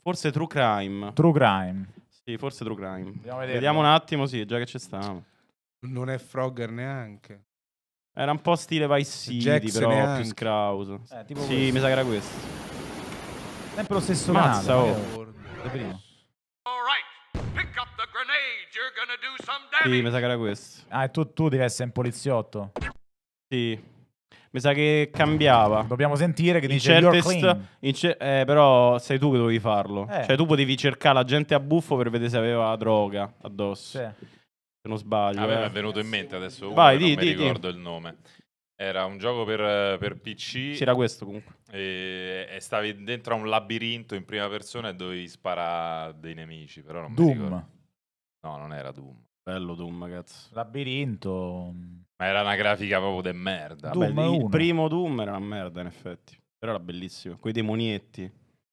Forse True Crime. True Crime. Sì, forse True Crime. Vediamo, Vediamo un attimo, sì, già che ci stiamo. Non è Frogger neanche. Era un po' stile Vice City, Jack però più Kraus. Eh, tipo sì, questo. mi sa che era questo. Sempre lo stesso Mazza, canale. Mazza, oh. Eh, prima. Sì, mi sa che era questo. Ah, e tu, tu devi essere un poliziotto. Sì. Mi sa che cambiava. Dobbiamo sentire che in dice clean. Eh, però sei tu che dovevi farlo. Eh. Cioè tu potevi cercare la gente a buffo per vedere se aveva droga addosso. Sì se non sbaglio. A ah, eh. è venuto in mente adesso uno, Vai, di, non di, mi ricordo di. il nome. Era un gioco per, per PC. Sì, era questo comunque. E, e, stavi dentro a un labirinto in prima persona e dovevi sparare dei nemici, però non Doom. No, non era Doom. Bello Doom, cazzo. Labirinto. Ma era una grafica proprio de merda. Doom Beh, il primo Doom era una merda, in effetti. Però era bellissimo. Quei demonietti.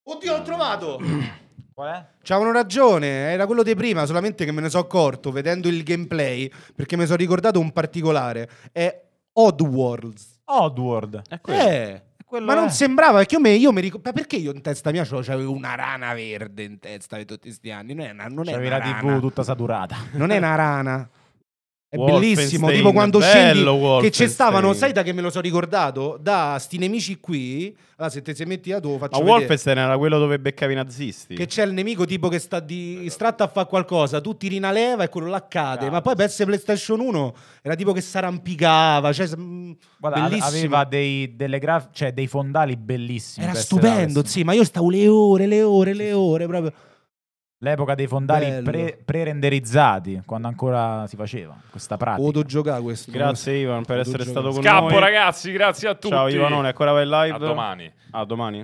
Oddio, l'ho trovato! Qual è? C'avevano ragione, era quello di prima, solamente che me ne sono accorto vedendo il gameplay, perché mi sono ricordato un particolare. È Oddworlds. Oddworld. È quello. Eh. Quello ma è. non eh. sembrava perché io, mi ricordo perché io in testa mia c'avevo una rana verde in testa di tutti questi anni non è una, non è una la rana. tv tutta saturata non è una rana è bellissimo, tipo quando bello, scendi che ci stavano, sai da che me lo sono ricordato? Da sti nemici qui, allora ah, se te se metti a tu faccio Ma Wolfenstein era quello dove beccavi i nazisti. Che c'è il nemico tipo che sta di stratta a fare qualcosa, tu tiri una leva e quello là cade, ma poi per PlayStation 1 era tipo che s'arrampicava, cioè mm, Guarda, bellissimo. aveva dei, graf- cioè, dei fondali bellissimi. Era stupendo, sì, ma io stavo le ore, le ore, le ore proprio L'epoca dei fondali pre- pre-renderizzati, quando ancora si faceva questa pratica. Potuto giocare questo. Grazie Ivan per essere stato con Scappo, noi. Scappo ragazzi, grazie a tutti. Ciao Ivanone, ancora vai in live? A domani. A ah, domani?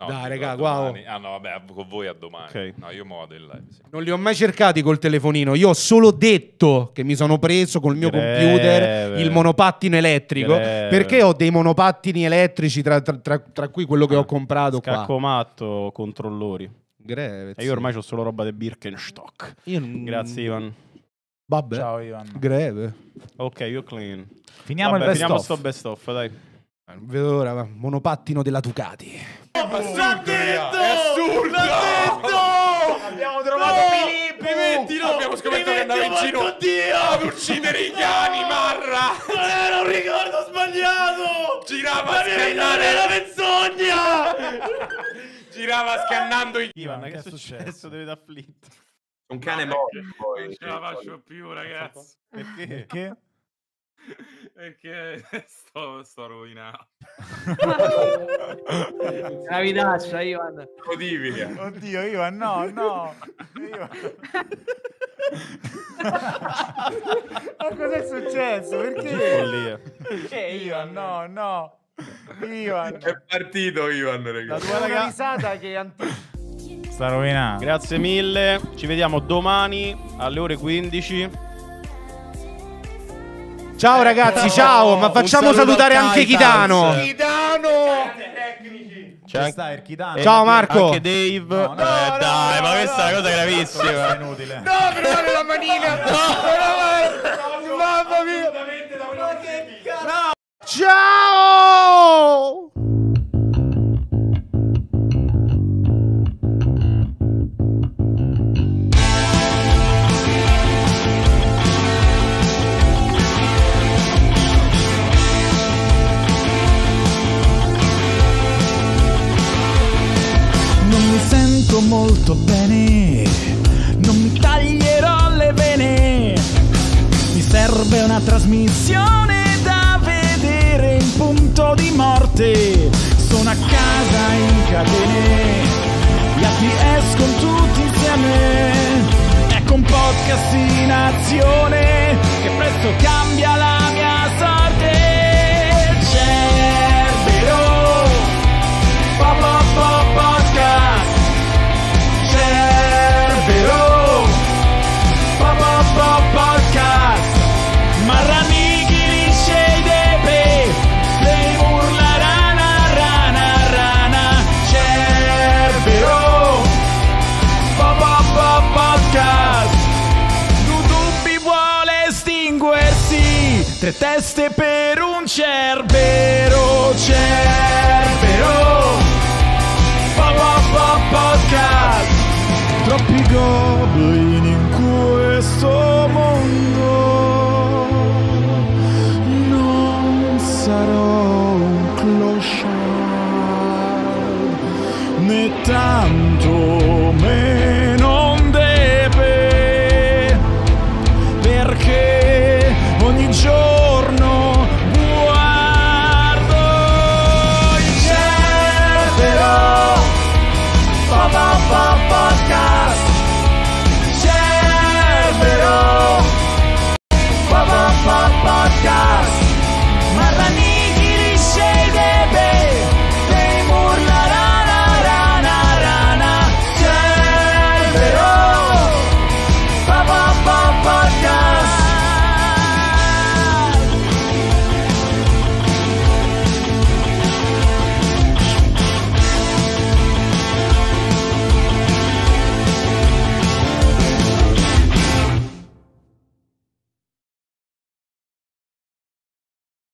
No, Dai, raga, wow. Ah, no, vabbè, con voi a domani. Okay. No, io muovo del live. Sì. Non li ho mai cercati col telefonino. Io ho solo detto che mi sono preso col mio Greve. computer il monopattino elettrico. Greve. Perché ho dei monopattini elettrici, tra, tra, tra, tra cui quello che ah, ho comprato. Scacco qua. matto, controllori. Greve. E io ormai ho solo roba del Birkenstock. Io... Grazie, Ivan. Vabbè. Ciao, Ivan. Greve. Ok, io clean. Finiamo Vabbè, il best finiamo off. sto best off, dai. Ah, vedo l'ora, monopattino della Ducati. L'ha detto! L'ha detto! Abbiamo trovato no! Filippo! Rimettilo! Oh, abbiamo scoperto che andava in giro ad uccidere i cani, Marra! Non era un ricordo sbagliato! Girava a scannare! la menzogna! Girava scannando i... Ivan, che è successo? Deve da afflitto. Un cane morto poi. Non ce la faccio più, ragazzi. Perché? Perché? perché sto, sto rovinando. Gravidaccia, Ivan. Odivia. Oddio, Ivan, no, no. Ivan. Ma cos'è successo? Perché? Ivan, no, no. Ivan. È partito Ivan, ragazzi. La tua risata che anticipa. Sta rovinando. Grazie mille. Ci vediamo domani alle ore 15. Ciao ragazzi, ciao, ma facciamo salutare anche Chitano. C'è anche sta Erchidano. Ciao Marco. Anche Dave. No, no, eh, no, dai, ma questa è una cosa gravissima. È inutile. No, però la manina. No, mamma mia. Ciao! punizione da vedere in punto di morte. Sono a casa in catene, gli altri escono tutti insieme. Ecco un podcast in azione che presto cambia la Tre teste per un cerbero, cerbero. Pa, pa, pa, podcast. Troppi goblin in questo mondo.